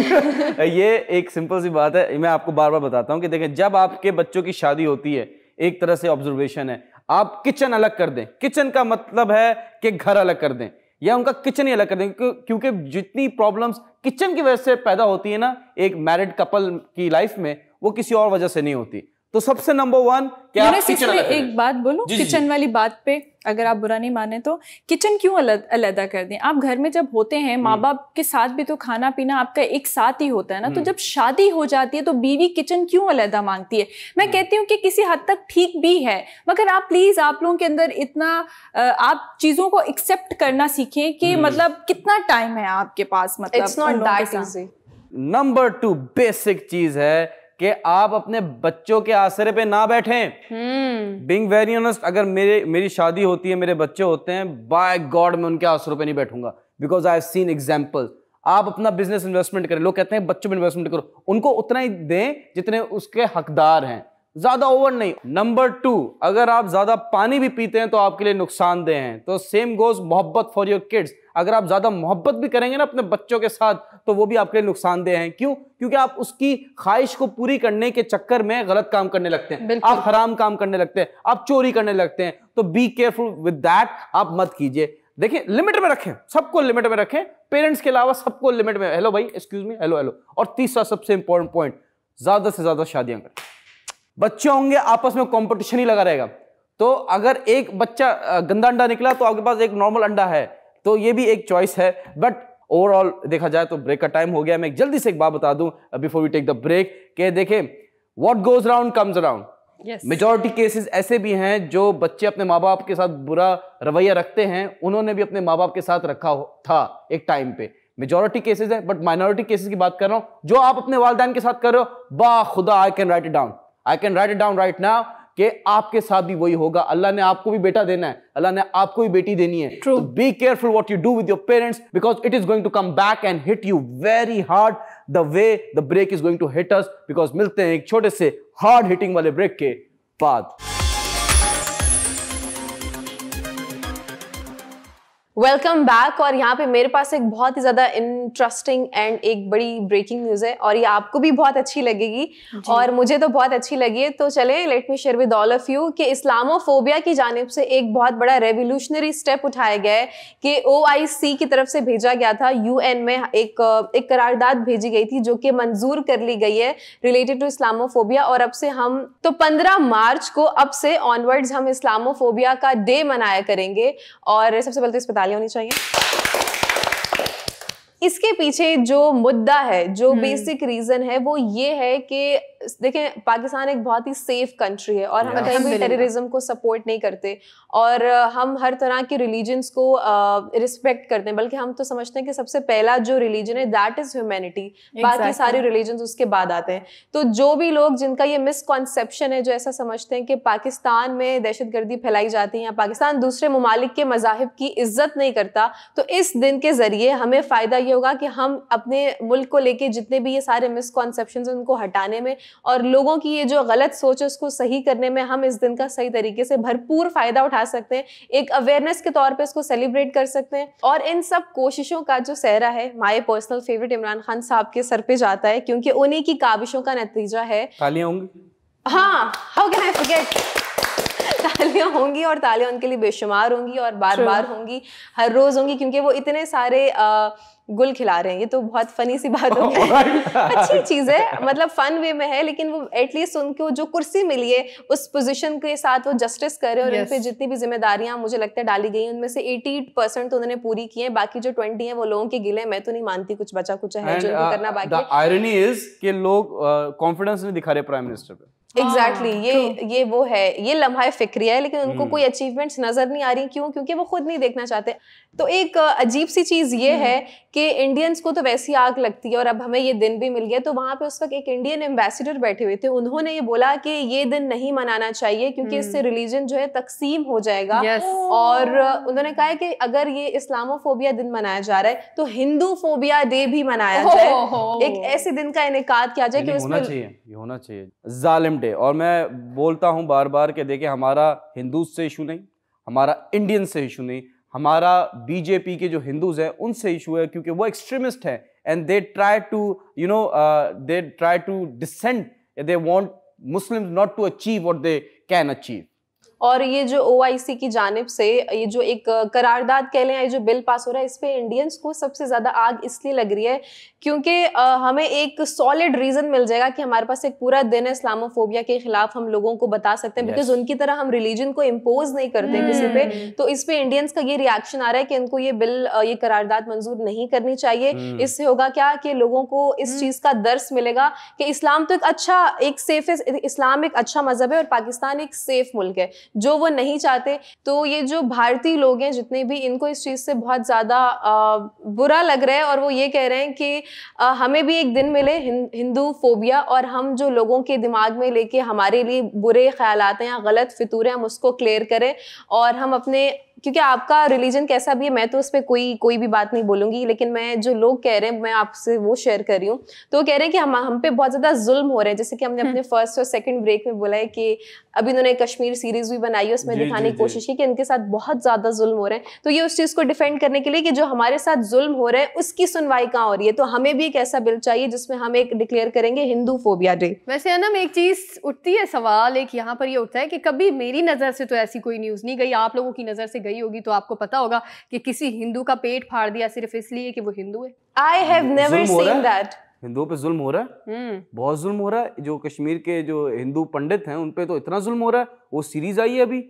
ये एक सिंपल सी बात है मैं आपको बार बार बताता हूँ कि देखें जब आपके बच्चों की शादी होती है एक तरह से ऑब्जर्वेशन है आप किचन अलग कर दें किचन का मतलब है कि घर अलग कर दें या उनका किचन ही अलग कर देंगे क्योंकि जितनी प्रॉब्लम्स किचन की वजह से पैदा होती है ना एक मैरिड कपल की लाइफ में वो किसी और वजह से नहीं होती तो सबसे नंबर वन क्या किचन एक
बात बोलो किचन वाली बात पे अगर आप बुरा नहीं माने तो किचन क्यों अलग कर दें आप घर में जब होते हैं हम्म। माँ बाप के साथ भी तो खाना पीना आपका एक साथ ही होता है ना तो हम्म। जब शादी हो जाती है तो बीवी किचन क्यों अलहदा मांगती है मैं हम्म। कहती हूँ कि किसी हद तक ठीक भी है मगर आप प्लीज आप लोगों के अंदर इतना आप चीजों को एक्सेप्ट करना सीखे कि मतलब कितना टाइम है आपके पास मतलब
नंबर टू बेसिक चीज है कि आप अपने बच्चों के आसरे पे ना बैठें बिंग वेरी ऑनेस्ट अगर मेरे मेरी शादी होती है मेरे बच्चे होते हैं बाय गॉड मैं उनके आसरों पे नहीं बैठूंगा because I have seen examples आप अपना बिजनेस इन्वेस्टमेंट करें लोग कहते हैं बच्चों में इन्वेस्टमेंट करो उनको उतना ही दें जितने उसके हकदार हैं ज्यादा ओवर नहीं नंबर टू अगर आप ज्यादा पानी भी पीते हैं तो आपके लिए नुकसानदेह हैं तो सेम गोज मोहब्बत फॉर योर किड्स अगर आप ज्यादा मोहब्बत भी करेंगे ना अपने बच्चों के साथ तो वो भी आपके लिए नुकसानदेह हैं क्यों क्योंकि आप उसकी ख्वाहिश को पूरी करने के चक्कर में गलत काम करने लगते हैं आप हराम काम करने लगते हैं आप चोरी करने लगते हैं तो बी केयरफुल विद दैट आप मत कीजिए देखिए लिमिट में रखें सबको लिमिट में रखें पेरेंट्स के अलावा सबको लिमिट में हेलो भाई एक्सक्यूज मी हेलो हेलो और तीसरा सबसे इंपॉर्टेंट पॉइंट ज्यादा से ज्यादा शादियां करें बच्चे होंगे आपस में कॉम्पिटिशन ही लगा रहेगा तो अगर एक बच्चा गंदा अंडा निकला तो आपके पास एक नॉर्मल अंडा है तो ये भी एक चॉइस है बट ओवरऑल देखा जाए तो ब्रेक का टाइम हो गया मैं जल्दी से एक बात बता दूं before we take the break के देखे what goes round comes around majority cases ऐसे भी हैं जो बच्चे अपने माँ बाप के साथ बुरा रवैया रखते हैं उन्होंने भी अपने माँ बाप के साथ रखा था एक टाइम पे मेजोरिटी केसेस है बट माइनॉरिटी केसेस की बात कर रहा हूं जो आप अपने वालदेन के साथ कर रहे हो बा खुदा I can write it down I can write it down right now कि आपके साथ भी वही होगा अल्लाह ने आपको भी बेटा देना है अल्लाह ने आपको भी बेटी देनी है true be careful what you do with your parents because it is going to come back and hit you very hard the way the break is going to hit us because मिलते हैं एक छोटे से hard hitting
वाले break के बाद
welcome back और यहाँ पे मेरे पास एक बहुत ही ज़्यादा इंटरेस्टिंग एंड एक बड़ी ब्रेकिंग न्यूज़ है और ये आपको भी बहुत अच्छी लगेगी और मुझे तो बहुत अच्छी लगी है तो चले let me share with all of you कि इस्लामोफोबिया की जानब से एक बहुत बड़ा रेवोल्यूशनरी स्टेप उठाया गया है कि ओ की तरफ से भेजा गया था यू में एक एक करारदाद भेजी गई थी जो कि मंजूर कर ली गई है रिलेटेड टू इस्लामोफोबिया और अब से हम तो पंद्रह मार्च को अब से ऑनवर्ड्स हम इस्लामोफोबिया का डे मनाया करेंगे और सबसे पहले तो इस ताली होनी चाहिए इसके पीछे जो मुद्दा है जो बेसिक हम्म। रीजन है वो ये है कि देखें पाकिस्तान एक बहुत ही सेफ कंट्री है और हम कहीं भी टेररिज्म को सपोर्ट नहीं करते और हम हर तरह के रिलीजन्स को रिस्पेक्ट करते हैं बल्कि हम तो समझते हैं कि सबसे पहला जो रिलीजन है दैट इज़ ह्यूमैनिटी बाकी सारे रिलीजन उसके बाद आते हैं तो जो भी लोग जिनका ये मिसकॉन्सेप्शन है जो ऐसा समझते हैं कि पाकिस्तान में दहशतगर्दी फैलाई जाती है या पाकिस्तान दूसरे ममालिक के मजाहब की इज्जत नहीं करता तो इस दिन के ज़रिए हमें फ़ायदा ये होगा कि हम अपने मुल्क को लेके जितने भी ये सारे मिसकॉन्सेप्शन उनको हटाने में और लोगों की ये जो गलत सोच है उसको सही करने में हम इस दिन का सही तरीके से भरपूर फ़ायदा उठा सकते हैं एक अवेयरनेस के तौर पर इसको सेलिब्रेट कर सकते हैं और इन सब कोशिशों का जो सहरा है my personal favourite Imran Khan साहब के सर पे जाता है क्योंकि उन्हीं की काबिशों का नतीजा है
होंगी
हाँ हाउ कैन आई फॉरगेट तालियां होंगी और तालियां उनके लिए बेशुमार होंगी और बार बार होंगी हर रोज होंगी क्योंकि वो इतने सारे आ, गुल खिला रहे हैं ये तो बहुत फनी सी बात हो oh गई अच्छी चीज़ है मतलब फन वे में है लेकिन वो एटलीस्ट उनको जो कुर्सी मिली है उस पोजीशन के साथ वो जस्टिस कर रहे और yes. उन पर जितनी भी जिम्मेदारियां मुझे लगता है डाली गई उनमें से 88 परसेंट तो उन्होंने पूरी की है बाकी जो 20 है वो लोगों के गिले मैं तो नहीं मानती कुछ बचा कुछ है And, जो uh, करना बाकी
आयरनी इज के लोग कॉन्फिडेंस नहीं दिखा रहे प्राइम मिनिस्टर पे
एग्जैक्टली exactly, हाँ, ये ये वो है ये लम्हा फिक्रिया है लेकिन उनको हम्म। कोई अचीवमेंट्स नजर नहीं आ रही क्यों क्योंकि वो खुद नहीं देखना चाहते तो एक अजीब सी चीज़ ये हम्म। है कि इंडियंस को तो वैसी आग लगती है और अब हमें ये दिन भी मिल गया तो वहां पे उस वक्त एक इंडियन एम्बेसडर बैठे हुए थे उन्होंने ये बोला कि ये दिन नहीं मनाना चाहिए क्योंकि इससे रिलीजन हम्म। जो है तकसीम हो जाएगा yes. और उन्होंने कहा है कि अगर ये इस्लामोफोबिया दिन मनाया जा रहा है तो हिंदू फोबिया डे भी मनाया जाए एक ऐसे दिन का इनका किया जाए कि होना चाहिए
ये होना चाहिए जालिम डे और मैं बोलता हूँ बार बार के देखे हमारा हिंदू से इशू नहीं हमारा इंडियन से इशू नहीं हमारा बीजेपी के जो हिंदूज हैं उनसे इशू है क्योंकि वो एक्सट्रीमिस्ट हैं and they try to you know they try to descend they want Muslim not to achieve what they can achieve
और ये जो ओ की जानब से ये जो एक करारदाद कह लें जो बिल पास हो रहा है इस पर इंडियंस को सबसे ज़्यादा आग इसलिए लग रही है क्योंकि हमें एक सॉलिड रीज़न मिल जाएगा कि हमारे पास एक पूरा दिन है इस्लामोफोबिया के खिलाफ हम लोगों को बता सकते हैं बिकॉज yes. उनकी तरह हम रिलीजन को इम्पोज नहीं करते hmm. किसी पे हम्म। तो इस पर इंडियंस का ये रिएक्शन आ रहा है कि इनको ये बिल ये करारदाद मंजूर नहीं करनी चाहिए hmm. इससे होगा क्या कि लोगों को इस हम्म। चीज़ का दर्स मिलेगा कि इस्लाम तो एक अच्छा एक सेफ इस्लाम एक अच्छा मजहब है और पाकिस्तान एक सेफ मुल्क है जो वो नहीं चाहते तो ये जो भारतीय लोग हैं जितने भी इनको इस चीज़ से बहुत ज़्यादा बुरा लग रहा है और वो ये कह रहे हैं कि हमें भी एक दिन मिले हिंदू फोबिया और हम जो लोगों के दिमाग में लेके हमारे लिए बुरे ख्याल हैं या गलत फितूर हैं हम उसको क्लियर करें और हम अपने क्योंकि आपका रिलीजन कैसा भी है मैं तो उस पर कोई कोई भी बात नहीं बोलूंगी लेकिन मैं जो लोग कह रहे हैं मैं आपसे वो शेयर कर रही हूँ तो वो कह रहे हैं कि हम हम पे बहुत ज़्यादा जुल्म हो रहे हैं जैसे कि हमने हम्म। अपने फर्स्ट और सेकंड ब्रेक में बोला है कि अभी इन्होंने कश्मीर सीरीज भी बनाई है उसमें दिखाने की कोशिश की कि इनके साथ बहुत ज़्यादा जुल्म हो रहे हैं तो ये उस चीज़ को डिफेंड करने के लिए कि जो हमारे साथ जुल्म हो रहे हैं उसकी सुनवाई कहाँ हो रही है तो हमें भी एक
ऐसा बिल चाहिए जिसमें हम एक डिक्लेयर करेंगे हिंदू फोबिया डे वैसे ना एक चीज़ उठती है सवाल एक यहाँ पर ये उठता है कि कभी मेरी नज़र से तो ऐसी कोई न्यूज़ नहीं गई आप लोगों की नज़र से गई गई होगी तो आपको पता होगा कि किसी हिंदू का पेट फाड़ दिया सिर्फ इसलिए कि वो हिंदू है I have
never seen that हिंदुओं पे जुल्म हो रहा है हम्म। बहुत जुल्म हो रहा है जो कश्मीर के जो हिंदू पंडित हैं उन पे तो इतना जुल्म हो रहा है वो सीरीज आई है अभी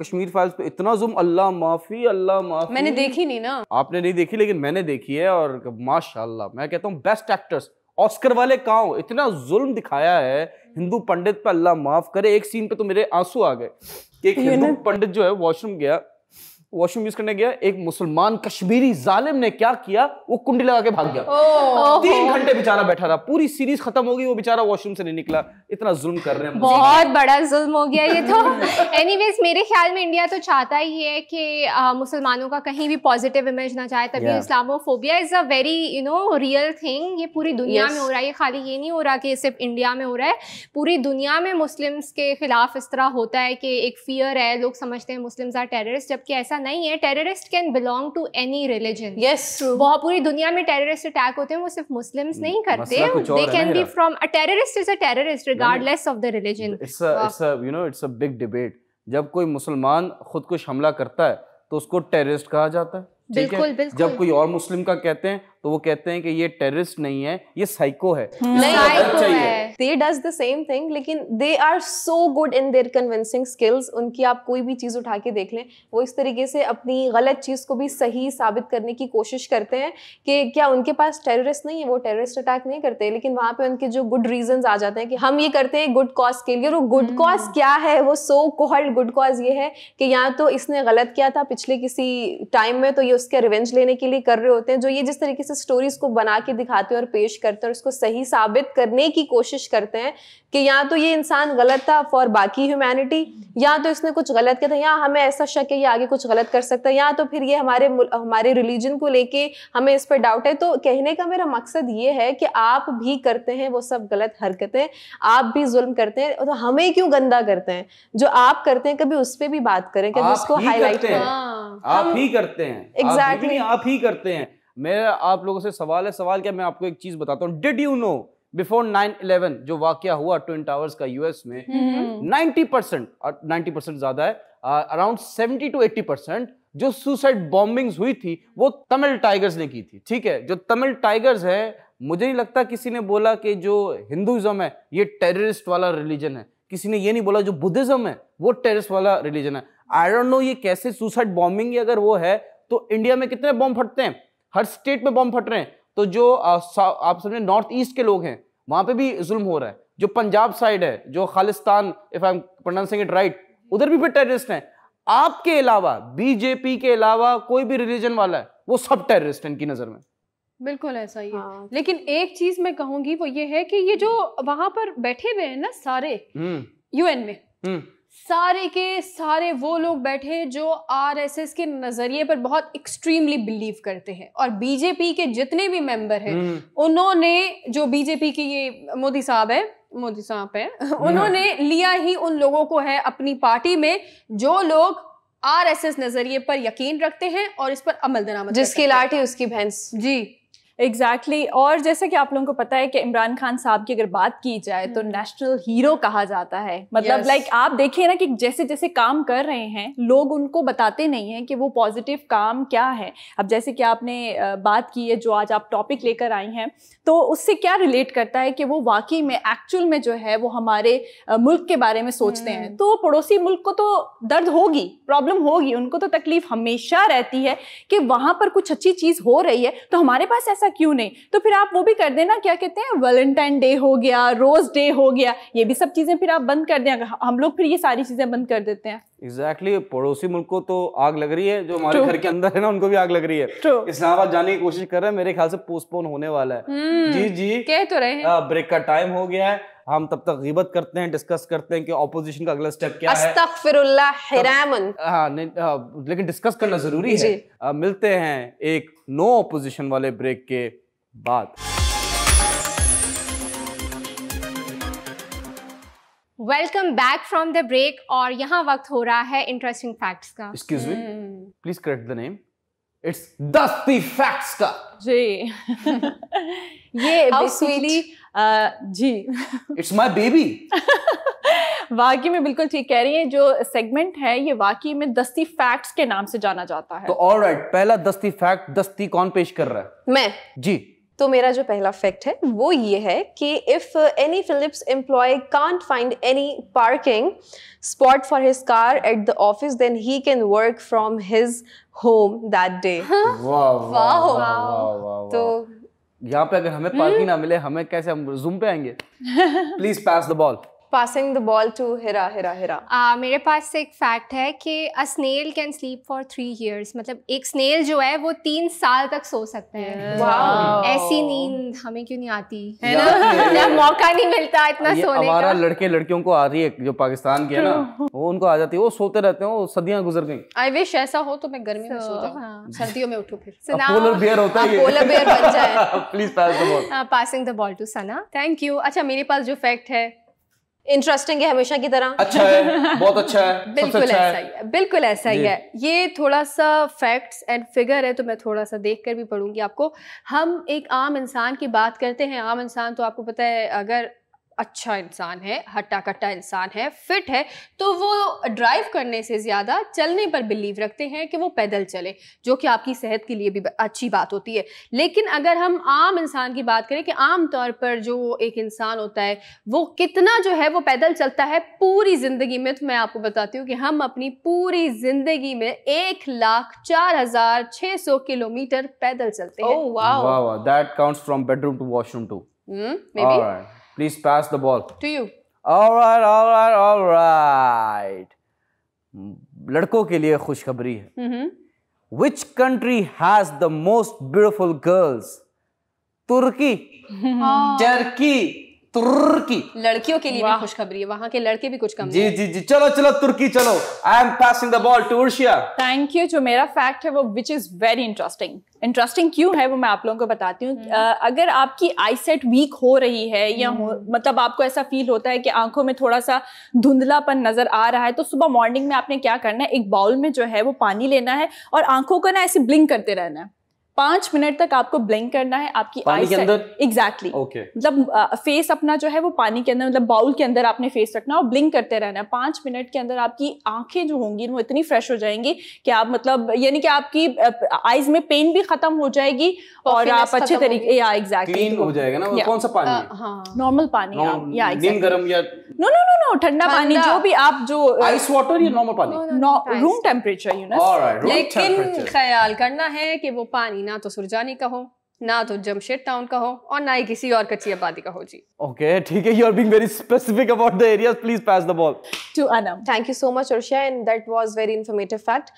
कश्मीर फाइल्स पे इतना जुम अल्लाह माफी अल्लाह माफी मैंने देखी नहीं ना आपने नहीं देखी लेकिन मैंने देखी है और माशाल्लाह मैं कहता हूँ बेस्ट एक्टर्स ऑस्कर वाले कहाँ इतना जुल्म दिखाया है हिंदू पंडित पे अल्लाह माफ करे एक सीन पे तो मेरे आंसू आ गए कि एक हिंदू पंडित जो है वॉशरूम गया वॉशरूम यूज करने गया एक मुसलमान कश्मीरी जालिम ने क्या किया वो कुंडी लगा के भाग गया तीन घंटे बेचारा बैठा रहा पूरी सीरीज खत्म हो गई वो बेचारा वॉशरूम से नहीं निकला इतना जुल्म कर रहे हैं बहुत
बड़ा जुल्म हो गया ये तो एनीवेज मेरे ख्याल में इंडिया तो चाहता ही है कि मुसलमानों का कहीं भी पॉजिटिव इमेज ना जाए तभी Islamophobia is a very you know real thing ये पूरी दुनिया में हो रहा है ये खाली ये नहीं हो रहा कि सिर्फ इंडिया में हो रहा है पूरी दुनिया में मुस्लिम्स के खिलाफ इस तरह होता है कि एक फियर है लोग समझते हैं मुस्लिम्स आर टेररिस्ट जबकि ऐसा ऐसा नहीं है terrorist can belong to any religion yes बहुत पूरी दुनिया में टेररिस्ट अटैक होते हैं वो सिर्फ मुस्लिम्स नहीं करते they can be from a terrorist is a terrorist regardless of the religion it's a it's
a you know it's a big debate जब कोई मुसलमान खुद को हमला करता है तो उसको टेररिस्ट कहा जाता है बिल्कुल बिल्कुल जब कोई और मुस्लिम का कहते हैं तो वो कहते हैं कि ये टेररिस्ट नहीं है ये साइको है नहीं, hmm. साइको है
they does the same thing लेकिन they are so good in their convincing skills उनकी आप कोई भी चीज़ उठा के देख लें वो इस तरीके से अपनी गलत चीज़ को भी सही साबित करने की कोशिश करते हैं कि क्या उनके पास टेररिस्ट नहीं है वो टेररिस्ट अटैक नहीं करते लेकिन वहाँ पर उनके जो गुड रीजन आ जाते हैं कि हम ये करते हैं गुड कॉज के लिए और वो गुड कॉज हम्म। क्या है वो सो कोहल्ड गुड कॉज ये है कि यहाँ तो इसने गलत किया था पिछले किसी टाइम में तो ये उसके रिवेंज लेने के लिए कर रहे होते हैं जो ये जिस तरीके से स्टोरीज को बना के दिखाते हैं और पेश करते हैं और उसको सही साबित करने की कोशिश करते हैं कि या तो ये इंसान गलत था फॉर बाकी ह्यूमैनिटी या तो इसने कुछ गलत किया था या हमें ऐसा शक है ये आगे कुछ गलत कर सकता है या तो फिर ये हमारे हमारे रिलीजन को लेके हमें इस पर डाउट है तो कहने का मेरा मकसद ये है कि आप भी करते हैं वो सब गलत हरकतें आप भी जुल्म करते हैं तो हमें क्यों गंदा करते हैं जो आप करते हैं कभी उस पर भी बात करें कभी उसको हाईलाइट करें
हाँ। आप ही करते हैं एग्जैक्टली आप ही करते हैं मेरा आप लोगों से सवाल है सवाल क्या मैं आपको एक चीज बताता हूँ did you know before nine eleven जो वाक्य हुआ ट्विन टावर्स का यूएस में नाइन्टी परसेंट नाइन्टी परसेंट ज्यादा है around seventy to eighty percent जो सुसाइड बॉम्बिंग्स हुई थी वो तमिल टाइगर्स ने की थी ठीक है जो तमिल टाइगर्स है मुझे नहीं लगता किसी ने बोला कि जो हिंदुज़म है ये टेररिस्ट वाला रिलीजन है किसी ने ये नहीं बोला जो बुद्धिज्म है वो टेररिस्ट वाला रिलीजन है आई डोंट नो ये कैसे सुसाइड बॉम्बिंग अगर वो है तो इंडिया में कितने बॉम्ब फटते हैं हर स्टेट में बॉम्ब फट रहे हैं तो जो आप समझे नॉर्थ ईस्ट के लोग हैं वहां पे भी जुल्म हो रहा है जो पंजाब साइड है जो Khalistan if I am pronouncing it right उधर भी फिर टेररिस्ट हैं आपके अलावा बीजेपी के अलावा कोई भी रिलीजन वाला है वो सब टेररिस्ट हैं इनकी नज़र में
बिल्कुल ऐसा ही है हाँ। लेकिन एक चीज मैं कहूंगी वो ये है कि ये जो वहां पर बैठे हुए हैं ना सारे
यूएन
हम्म। में हम्म। सारे के सारे वो लोग बैठे जो आरएसएस के नजरिए पर बहुत एक्सट्रीमली बिलीव करते हैं और बीजेपी के जितने भी मेंबर हैं हम्म। उन्होंने जो बीजेपी के ये मोदी साहब है मोदी साहब है हाँ। उन्होंने लिया ही उन लोगों को है अपनी पार्टी में जो लोग आरएसएस नजरिए पर यकीन रखते हैं और इस पर अमल दरामद जिसकी लाठी उसकी भैंस जी एग्जैक्टली exactly. और जैसे कि आप
लोगों को पता है कि इमरान खान साहब की अगर बात की जाए तो हम्म। नेशनल हीरो कहा जाता है मतलब yes. लाइक like, आप देखिए ना कि जैसे जैसे काम कर रहे हैं लोग उनको बताते नहीं हैं कि वो पॉजिटिव काम क्या है अब जैसे कि आपने बात की है जो आज आप टॉपिक लेकर आई हैं तो उससे क्या रिलेट करता है कि वो वाकई में एक्चुअल में जो है वो हमारे मुल्क के बारे में सोचते हैं हम्म। तो पड़ोसी मुल्क को तो दर्द होगी प्रॉब्लम होगी उनको तो तकलीफ हमेशा रहती है कि वहाँ पर कुछ अच्छी चीज़ हो रही है तो हमारे पास ऐसा क्यों नहीं तो फिर आप वो भी कर देना क्या कहते हैं वैलेंटाइन डे हो गया रोज डे हो गया ये भी सब चीज़ें फिर आप बंद कर दें हम लोग फिर ये सारी चीज़ें बंद कर देते हैं
एग्जैक्टली exactly, पड़ोसी मुल्क को तो आग लग रही है जो हमारे घर के अंदर है ना उनको भी आग लग रही है इस्लामाबाद जाने की कोशिश कर रहे हैं मेरे ख्याल से पोस्टपोन होने वाला है हम्म, जी जी
कह तो रहे हैं
ब्रेक हाँ, का टाइम हो गया है हम तब तक गिबत करते हैं डिस्कस करते हैं कि ऑपोजिशन का अगला स्टेप क्या है हिरामन हाँ, हाँ लेकिन डिस्कस करना जरूरी है आ, मिलते हैं एक नो ऑपोजिशन वाले ब्रेक के बाद
welcome back from the break और यहाँ वक्त हो रहा है इंटरेस्टिंग फैक्ट्स का excuse me
please correct the name it's दस दी फैक्ट्स का
जी
ये
बेसिकली जी
इट्स माय बेबी
वाकई में बिल्कुल ठीक कह रही है जो सेगमेंट है ये वाकई में दस्ती फैक्ट्स के नाम से जाना जाता है तो
ऑलराइट right, पहला दस्ती फैक्ट दस्ती कौन पेश कर रहा है मैं जी
तो मेरा जो पहला फैक्ट है वो ये है कि if any Philips employee can't find any parking spot for his car at the office then he can work from his home that day
तो यहाँ पे अगर हमें पार्किंग हम्म। ना मिले हमें कैसे हम जूम पे आएंगे
please pass the ball passing the ball to Hira Hira Hira
मेरे पास से एक फैक्ट है कि a snail can sleep for three years मतलब एक स्नेल जो है वो तीन साल तक सो सकता है ऐसी नींद हमें क्यों नहीं
आती है
ना
मौका
नहीं मिलता इतना सोने का हमारा
लड़के लड़कियों को आ रही है जो पाकिस्तान के है ना वो उनको आ जाती है वो सोते रहते हैं वो सदियां गुजर गई
आई विश ऐसा हो तो मैं गर्मी में सो जाऊं हाँ। सर्दियों में उठूं फिर पोलर बियर होता हाँ, है पोलर बियर
बन जाए please pass the ball
passing
the ball to Sana thank you अच्छा मेरे पास जो फैक्ट है इंटरेस्टिंग है हमेशा की तरह अच्छा है बहुत अच्छा है बिल्कुल अच्छा ऐसा ही है बिल्कुल ऐसा ही है ये थोड़ा सा फैक्ट्स एंड फिगर है तो मैं थोड़ा सा देख कर भी पढ़ूंगी आपको हम एक आम इंसान की बात करते हैं आम इंसान तो आपको पता है अगर अच्छा इंसान है हट्टा कट्टा इंसान है फिट है तो वो ड्राइव करने से ज़्यादा चलने पर बिलीव रखते हैं कि वो पैदल चले जो कि आपकी सेहत के लिए भी अच्छी बात होती है लेकिन अगर हम आम इंसान की बात करें कि आम तौर पर जो एक इंसान होता है वो कितना जो है वो पैदल चलता है पूरी ज़िंदगी में तो मैं आपको बताती हूँ कि हम अपनी पूरी ज़िंदगी में एक लाख चार हज़ार छः सौ किलोमीटर पैदल चलते हैं
Please pass the ball. To you. All right, all right, all right. लड़कों के लिए खुशखबरी है which country has the most beautiful girls तुर्की
टर्की
तुर्की
लड़कियों के लिए भी खुशखबरी है वहां के लड़के भी कुछ कम जी
जी जी चलो चलो तुर्की चलो I am passing the ball to Urshia
thank you जो मेरा फैक्ट है वो
which is very interesting interesting क्यों है वो मैं आप लोगों को बताती हूँ हम्म। अगर आपकी आई सेट वीक हो रही है या हो हम्म। मतलब आपको ऐसा फील होता है कि आंखों में थोड़ा सा धुंधलापन नजर आ रहा है तो सुबह मॉर्निंग में आपने क्या करना है एक बाउल में जो है वो पानी लेना है और आंखों को ना ऐसे ब्लिंक करते रहना है पांच मिनट तक आपको ब्लिंक करना है आपकी आई के अंदर एग्जैक्टली
मतलब
फेस अपना जो है वो पानी के अंदर मतलब बाउल के अंदर आपने फेस रखना और ब्लिंक करते रहना है पांच मिनट के अंदर आपकी आंखें जो होंगी वो इतनी फ्रेश हो जाएंगी कि आप मतलब यानी कि आपकी आईज में पेन भी खत्म हो जाएगी और आप अच्छे तरीके या एग्जैक्टली हो जाएगा ना कौन सा पानी नॉर्मल हाँ। पानी या गर्म या नो नो नो नो ठंडा पानी जो भी आप जो आइस वाटर या नॉर्मल पानी रूम टेम्परेचर यू नो लेकिन
ख्याल करना है कि वो पानी ना तो सुरजानी का हो ना तो जमशेद टाउन का हो और ना ही किसी और कच्ची आबादी का हो जी
ओके ठीक है you are being very specific about the areas please pass the ball
to Anam thank you so much Ursha and that was very informative fact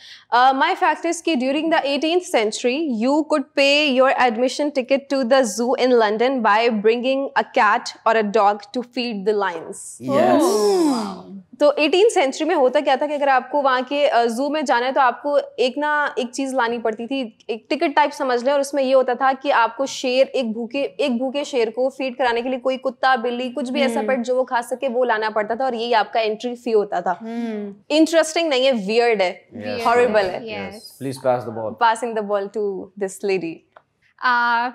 my fact is कि during the 18th century you could pay your admission ticket to the zoo in London by bringing a cat और a dog to feed the lions yes तो eighteen century में होता क्या था कि अगर आपको वहाँ के जू में जाना है तो आपको एक ना एक चीज़ लानी पड़ती थी एक टिकट टाइप समझ लें और उसमें ये होता था कि आपको शेर एक भूखे एक भूखे शेर को फीड कराने के लिए कोई कुत्ता बिल्ली कुछ भी ऐसा पेट हम्म। जो वो खा सके वो लाना पड़ता था और यही आपका एंट्री फी होता था इंटरेस्टिंग हम्म। नहीं है वियर्ड है हॉरेबल है
please pass the ball
passing the ball to this lady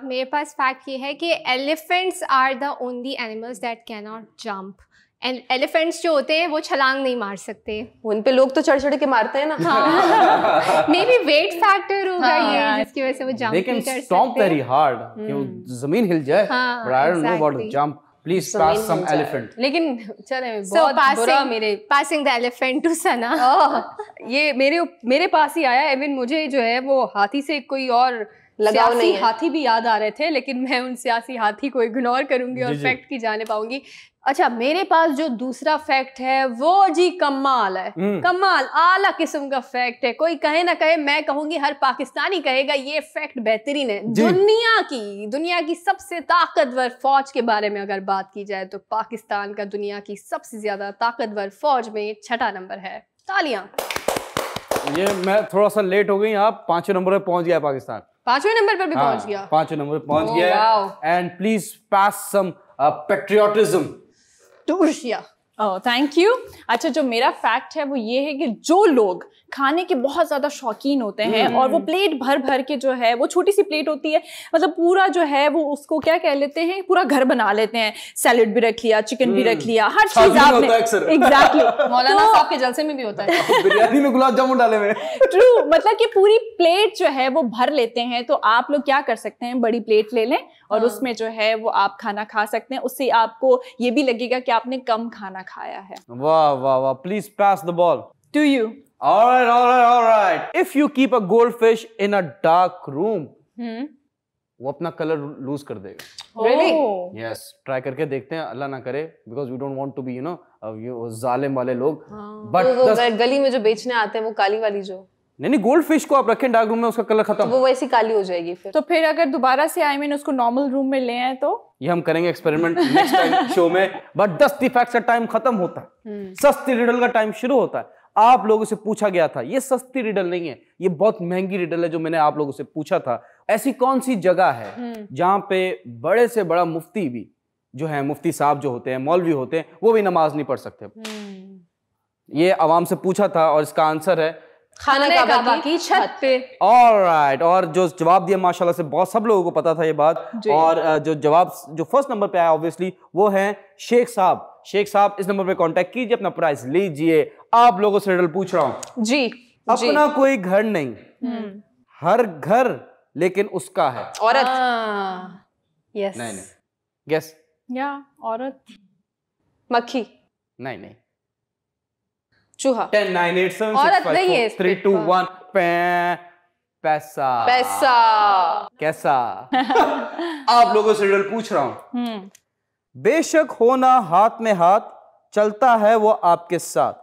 मेरे पास फैक्ट ये है कि elephants
are the only animals that can not jump elephants जो होते हैं वो छलांग नहीं मार सकते उन पे लोग तो चढ़ चढ़ के मारते हैं
ना
मे बी वेट फैक्टर होगा हाँ, ये जिसकी वजह से वो जंप कर सकते स्टॉम्प वेरी
हार्ड कि वो जमीन हिल जाए but I don't know what jump please pass some elephant
लेकिन चले बहुत so, बुरा मेरे passing the elephant to Sana ये मेरे मेरे पास ही आया इवन मुझे जो है वो हाथी से कोई और लगाव नहीं हाथी भी याद आ रहे थे लेकिन मैं उन सियासी हाथी को इग्नोर करूंगी और फैक्ट की जाने पाऊंगी अच्छा मेरे पास जो दूसरा फैक्ट है वो जी कमाल है हम्म। कमाल आला किस्म का फैक्ट है कोई कहे ना कहे मैं कहूंगी हर पाकिस्तानी कहेगा ये फैक्ट बेहतरीन है दुनिया की दुनिया की सबसे ताकतवर फौज के बारे में अगर बात की जाए तो पाकिस्तान का दुनिया की सबसे ज्यादा ताकतवर फौज में छठा नंबर है तालियां
ये मैं थोड़ा सा लेट हो गई आप पांचवें नंबर पर पहुंच गया पाकिस्तान
पांचवें नंबर पर भी हाँ, पहुंच गया
पांचवें नंबर पहुंच गया and please pass some patriotism
to oh thank you अच्छा जो मेरा फैक्ट है वो ये है कि जो लोग खाने के बहुत ज़्यादा शौकीन होते हैं हम्म। और वो प्लेट भर भर के जो है वो छोटी सी प्लेट होती है मतलब पूरा जो है वो उसको क्या कह लेते हैं पूरा घर बना लेते हैं सैलड भी रख लिया चिकन भी रख हम्म। लिया हर चीज एग्जैक्टली मौलाना तो साहब के जलसे में
भी होता है बिरयानी में गुलाब जामुन डाले हुए
ट्रू मतलब कि पूरी प्लेट जो है वो भर लेते हैं तो आप लोग क्या कर सकते हैं बड़ी प्लेट ले लें और हाँ। उसमें जो है वो आप खाना खा सकते हैं उससे आपको ये भी लगेगा कि आपने कम खाना खाया है
वाह वाह वाह please pass the ball to you All right, all right, all right. If you keep a goldfish in a dark room, hmm? वो अपना कलर लूज कर देगा
Really? Oh.
Yes. Try करके देखते हैं अल्लाह ना करे because we don't want to be you know जालिम वाले लोग बट हाँ। the...
गली में जो बेचने आते हैं वो काली वाली जो
नहीं नहीं गोल्ड फिश को आप रखें डार्क रूम में उसका कलर खत्म तो वो
वैसी काली हो जाएगी फिर तो फिर अगर दोबारा से आई मीन उसको नॉर्मल रूम में ले आए तो
ये हम करेंगे एक्सपेरिमेंट नेक्स्ट टाइम शो में बट दस्ती फैक्ट्स का टाइम खत्म होता है hmm. सस्ती रिडल का टाइम शुरू होता है आप लोगों से पूछा गया था ये सस्ती रिडल नहीं है ये बहुत महंगी रिडल है जो मैंने आप लोगों से पूछा था ऐसी कौन सी जगह है हम्म। जहां पे बड़े से बड़ा मुफ्ती भी जो है मुफ्ती साहब जो होते हैं मौलवी होते हैं वो भी नमाज नहीं पढ़ सकते हम्म। ये आवाम से पूछा था और इसका आंसर है
खाना काबा की छत पे
और राइट और जो जवाब दिया माशाल्लाह से बहुत सब लोगों को पता था ये बात और जो जवाब जो फर्स्ट नंबर पे आया ऑब्वियसली वो है शेख साहब शेख साहब इस नंबर पे कांटेक्ट कीजिए अपना प्राइस लीजिए आप लोगों से रिडल पूछ रहा
हूँ जी अपना जी। कोई घर नहीं हम्म।
हर घर लेकिन उसका है
औरत यस हाँ। नहीं नहीं गेस या औरत मक्खी
नहीं नहीं चूहा टेन नाइन एट सेवन औरत नहीं है थ्री टू वन पैसा पैसा कैसा आप लोगों से रिडल पूछ रहा हूँ हम्म। बेशक होना हाथ में हाथ चलता है वो आपके साथ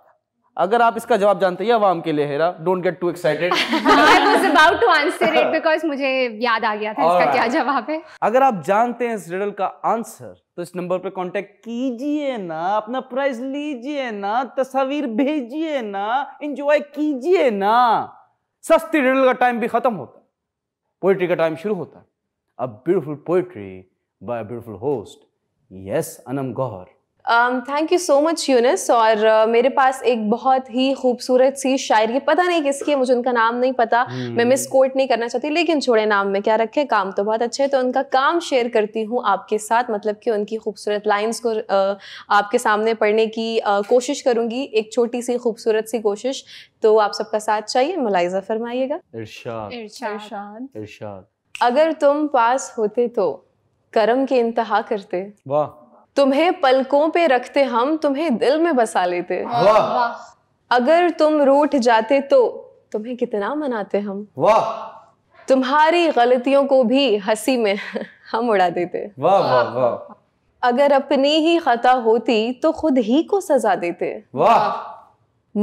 अगर आप इसका जवाब जानते हैं आवाम के लिए Hira don't get too excited I was about
to answer it because मुझे याद आ गया था इसका right. क्या जवाब है
अगर आप जानते हैं इस रिडल का आंसर तो इस नंबर पे कांटेक्ट कीजिए ना अपना प्राइस लीजिए ना तस्वीर भेजिए ना एंजॉय कीजिए ना सस्ती रिडल का टाइम भी खत्म होता है पोइट्री का टाइम शुरू होता है a beautiful poetry by a beautiful host yes Anam Gauhar
thank you so much Younis और uh, मेरे पास एक बहुत ही खूबसूरत सी शायरी पता नहीं किसकी है मुझे उनका नाम नहीं पता hmm. मैं मिस कोट नहीं करना चाहती लेकिन छोड़े नाम में क्या रखे काम तो बहुत अच्छे हैं तो उनका काम शेयर करती हूँ आपके साथ मतलब कि उनकी खूबसूरत लाइंस को uh, आपके सामने पढ़ने की uh, कोशिश करूंगी एक छोटी सी खूबसूरत सी कोशिश तो आप सबका साथ चाहिए मुलायजा फरमाइएगा अगर तुम पास होते तो कर्म के इंतहा करते वाह तुम्हें पलकों पे रखते हम तुम्हें दिल में बसा लेते
वाह
अगर तुम रूठ जाते तो तुम्हें कितना मनाते हम वाह तुम्हारी गलतियों को भी हंसी में हम उड़ा देते वाह वाह वाह अगर अपनी ही खता होती तो खुद ही को सजा देते वाह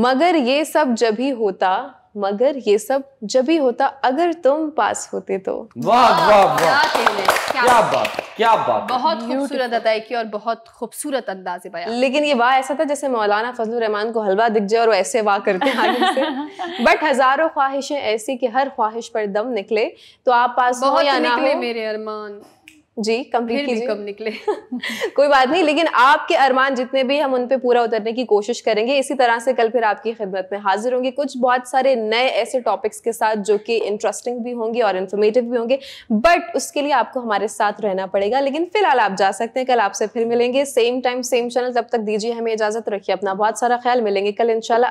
मगर ये सब जब ही होता मगर ये सब जब ही होता अगर तुम पास होते तो
वाह वाह
वाह
क्या
बात क्या बात
बहुत
खूबसूरत अदाय की और बहुत खूबसूरत अंदाज बयान लेकिन ये वाह ऐसा था जैसे मौलाना फजल रहमान को हलवा दिख जाए और ऐसे वाह करते हैं बट हजारों ख्वाहिशें ऐसी कि हर ख्वाहिश पर दम निकले तो आप पास हो या ना हो
मेरे अरमान
जी कंप्लीट कम निकले कोई बात नहीं लेकिन आपके अरमान जितने भी हम उन पे पूरा उतरने की कोशिश करेंगे इसी तरह से कल फिर आपकी खिदमत में हाजिर होंगे कुछ बहुत सारे नए ऐसे टॉपिक्स के साथ जो कि इंटरेस्टिंग भी होंगे और इन्फॉर्मेटिव भी होंगे बट उसके लिए आपको हमारे साथ रहना पड़ेगा लेकिन फिलहाल आप जा सकते हैं कल आपसे फिर मिलेंगे सेम टाइम सेम चैनल तब तक दीजिए हमें इजाजत रखिए अपना बहुत सारा ख्याल मिलेंगे कल इनशाला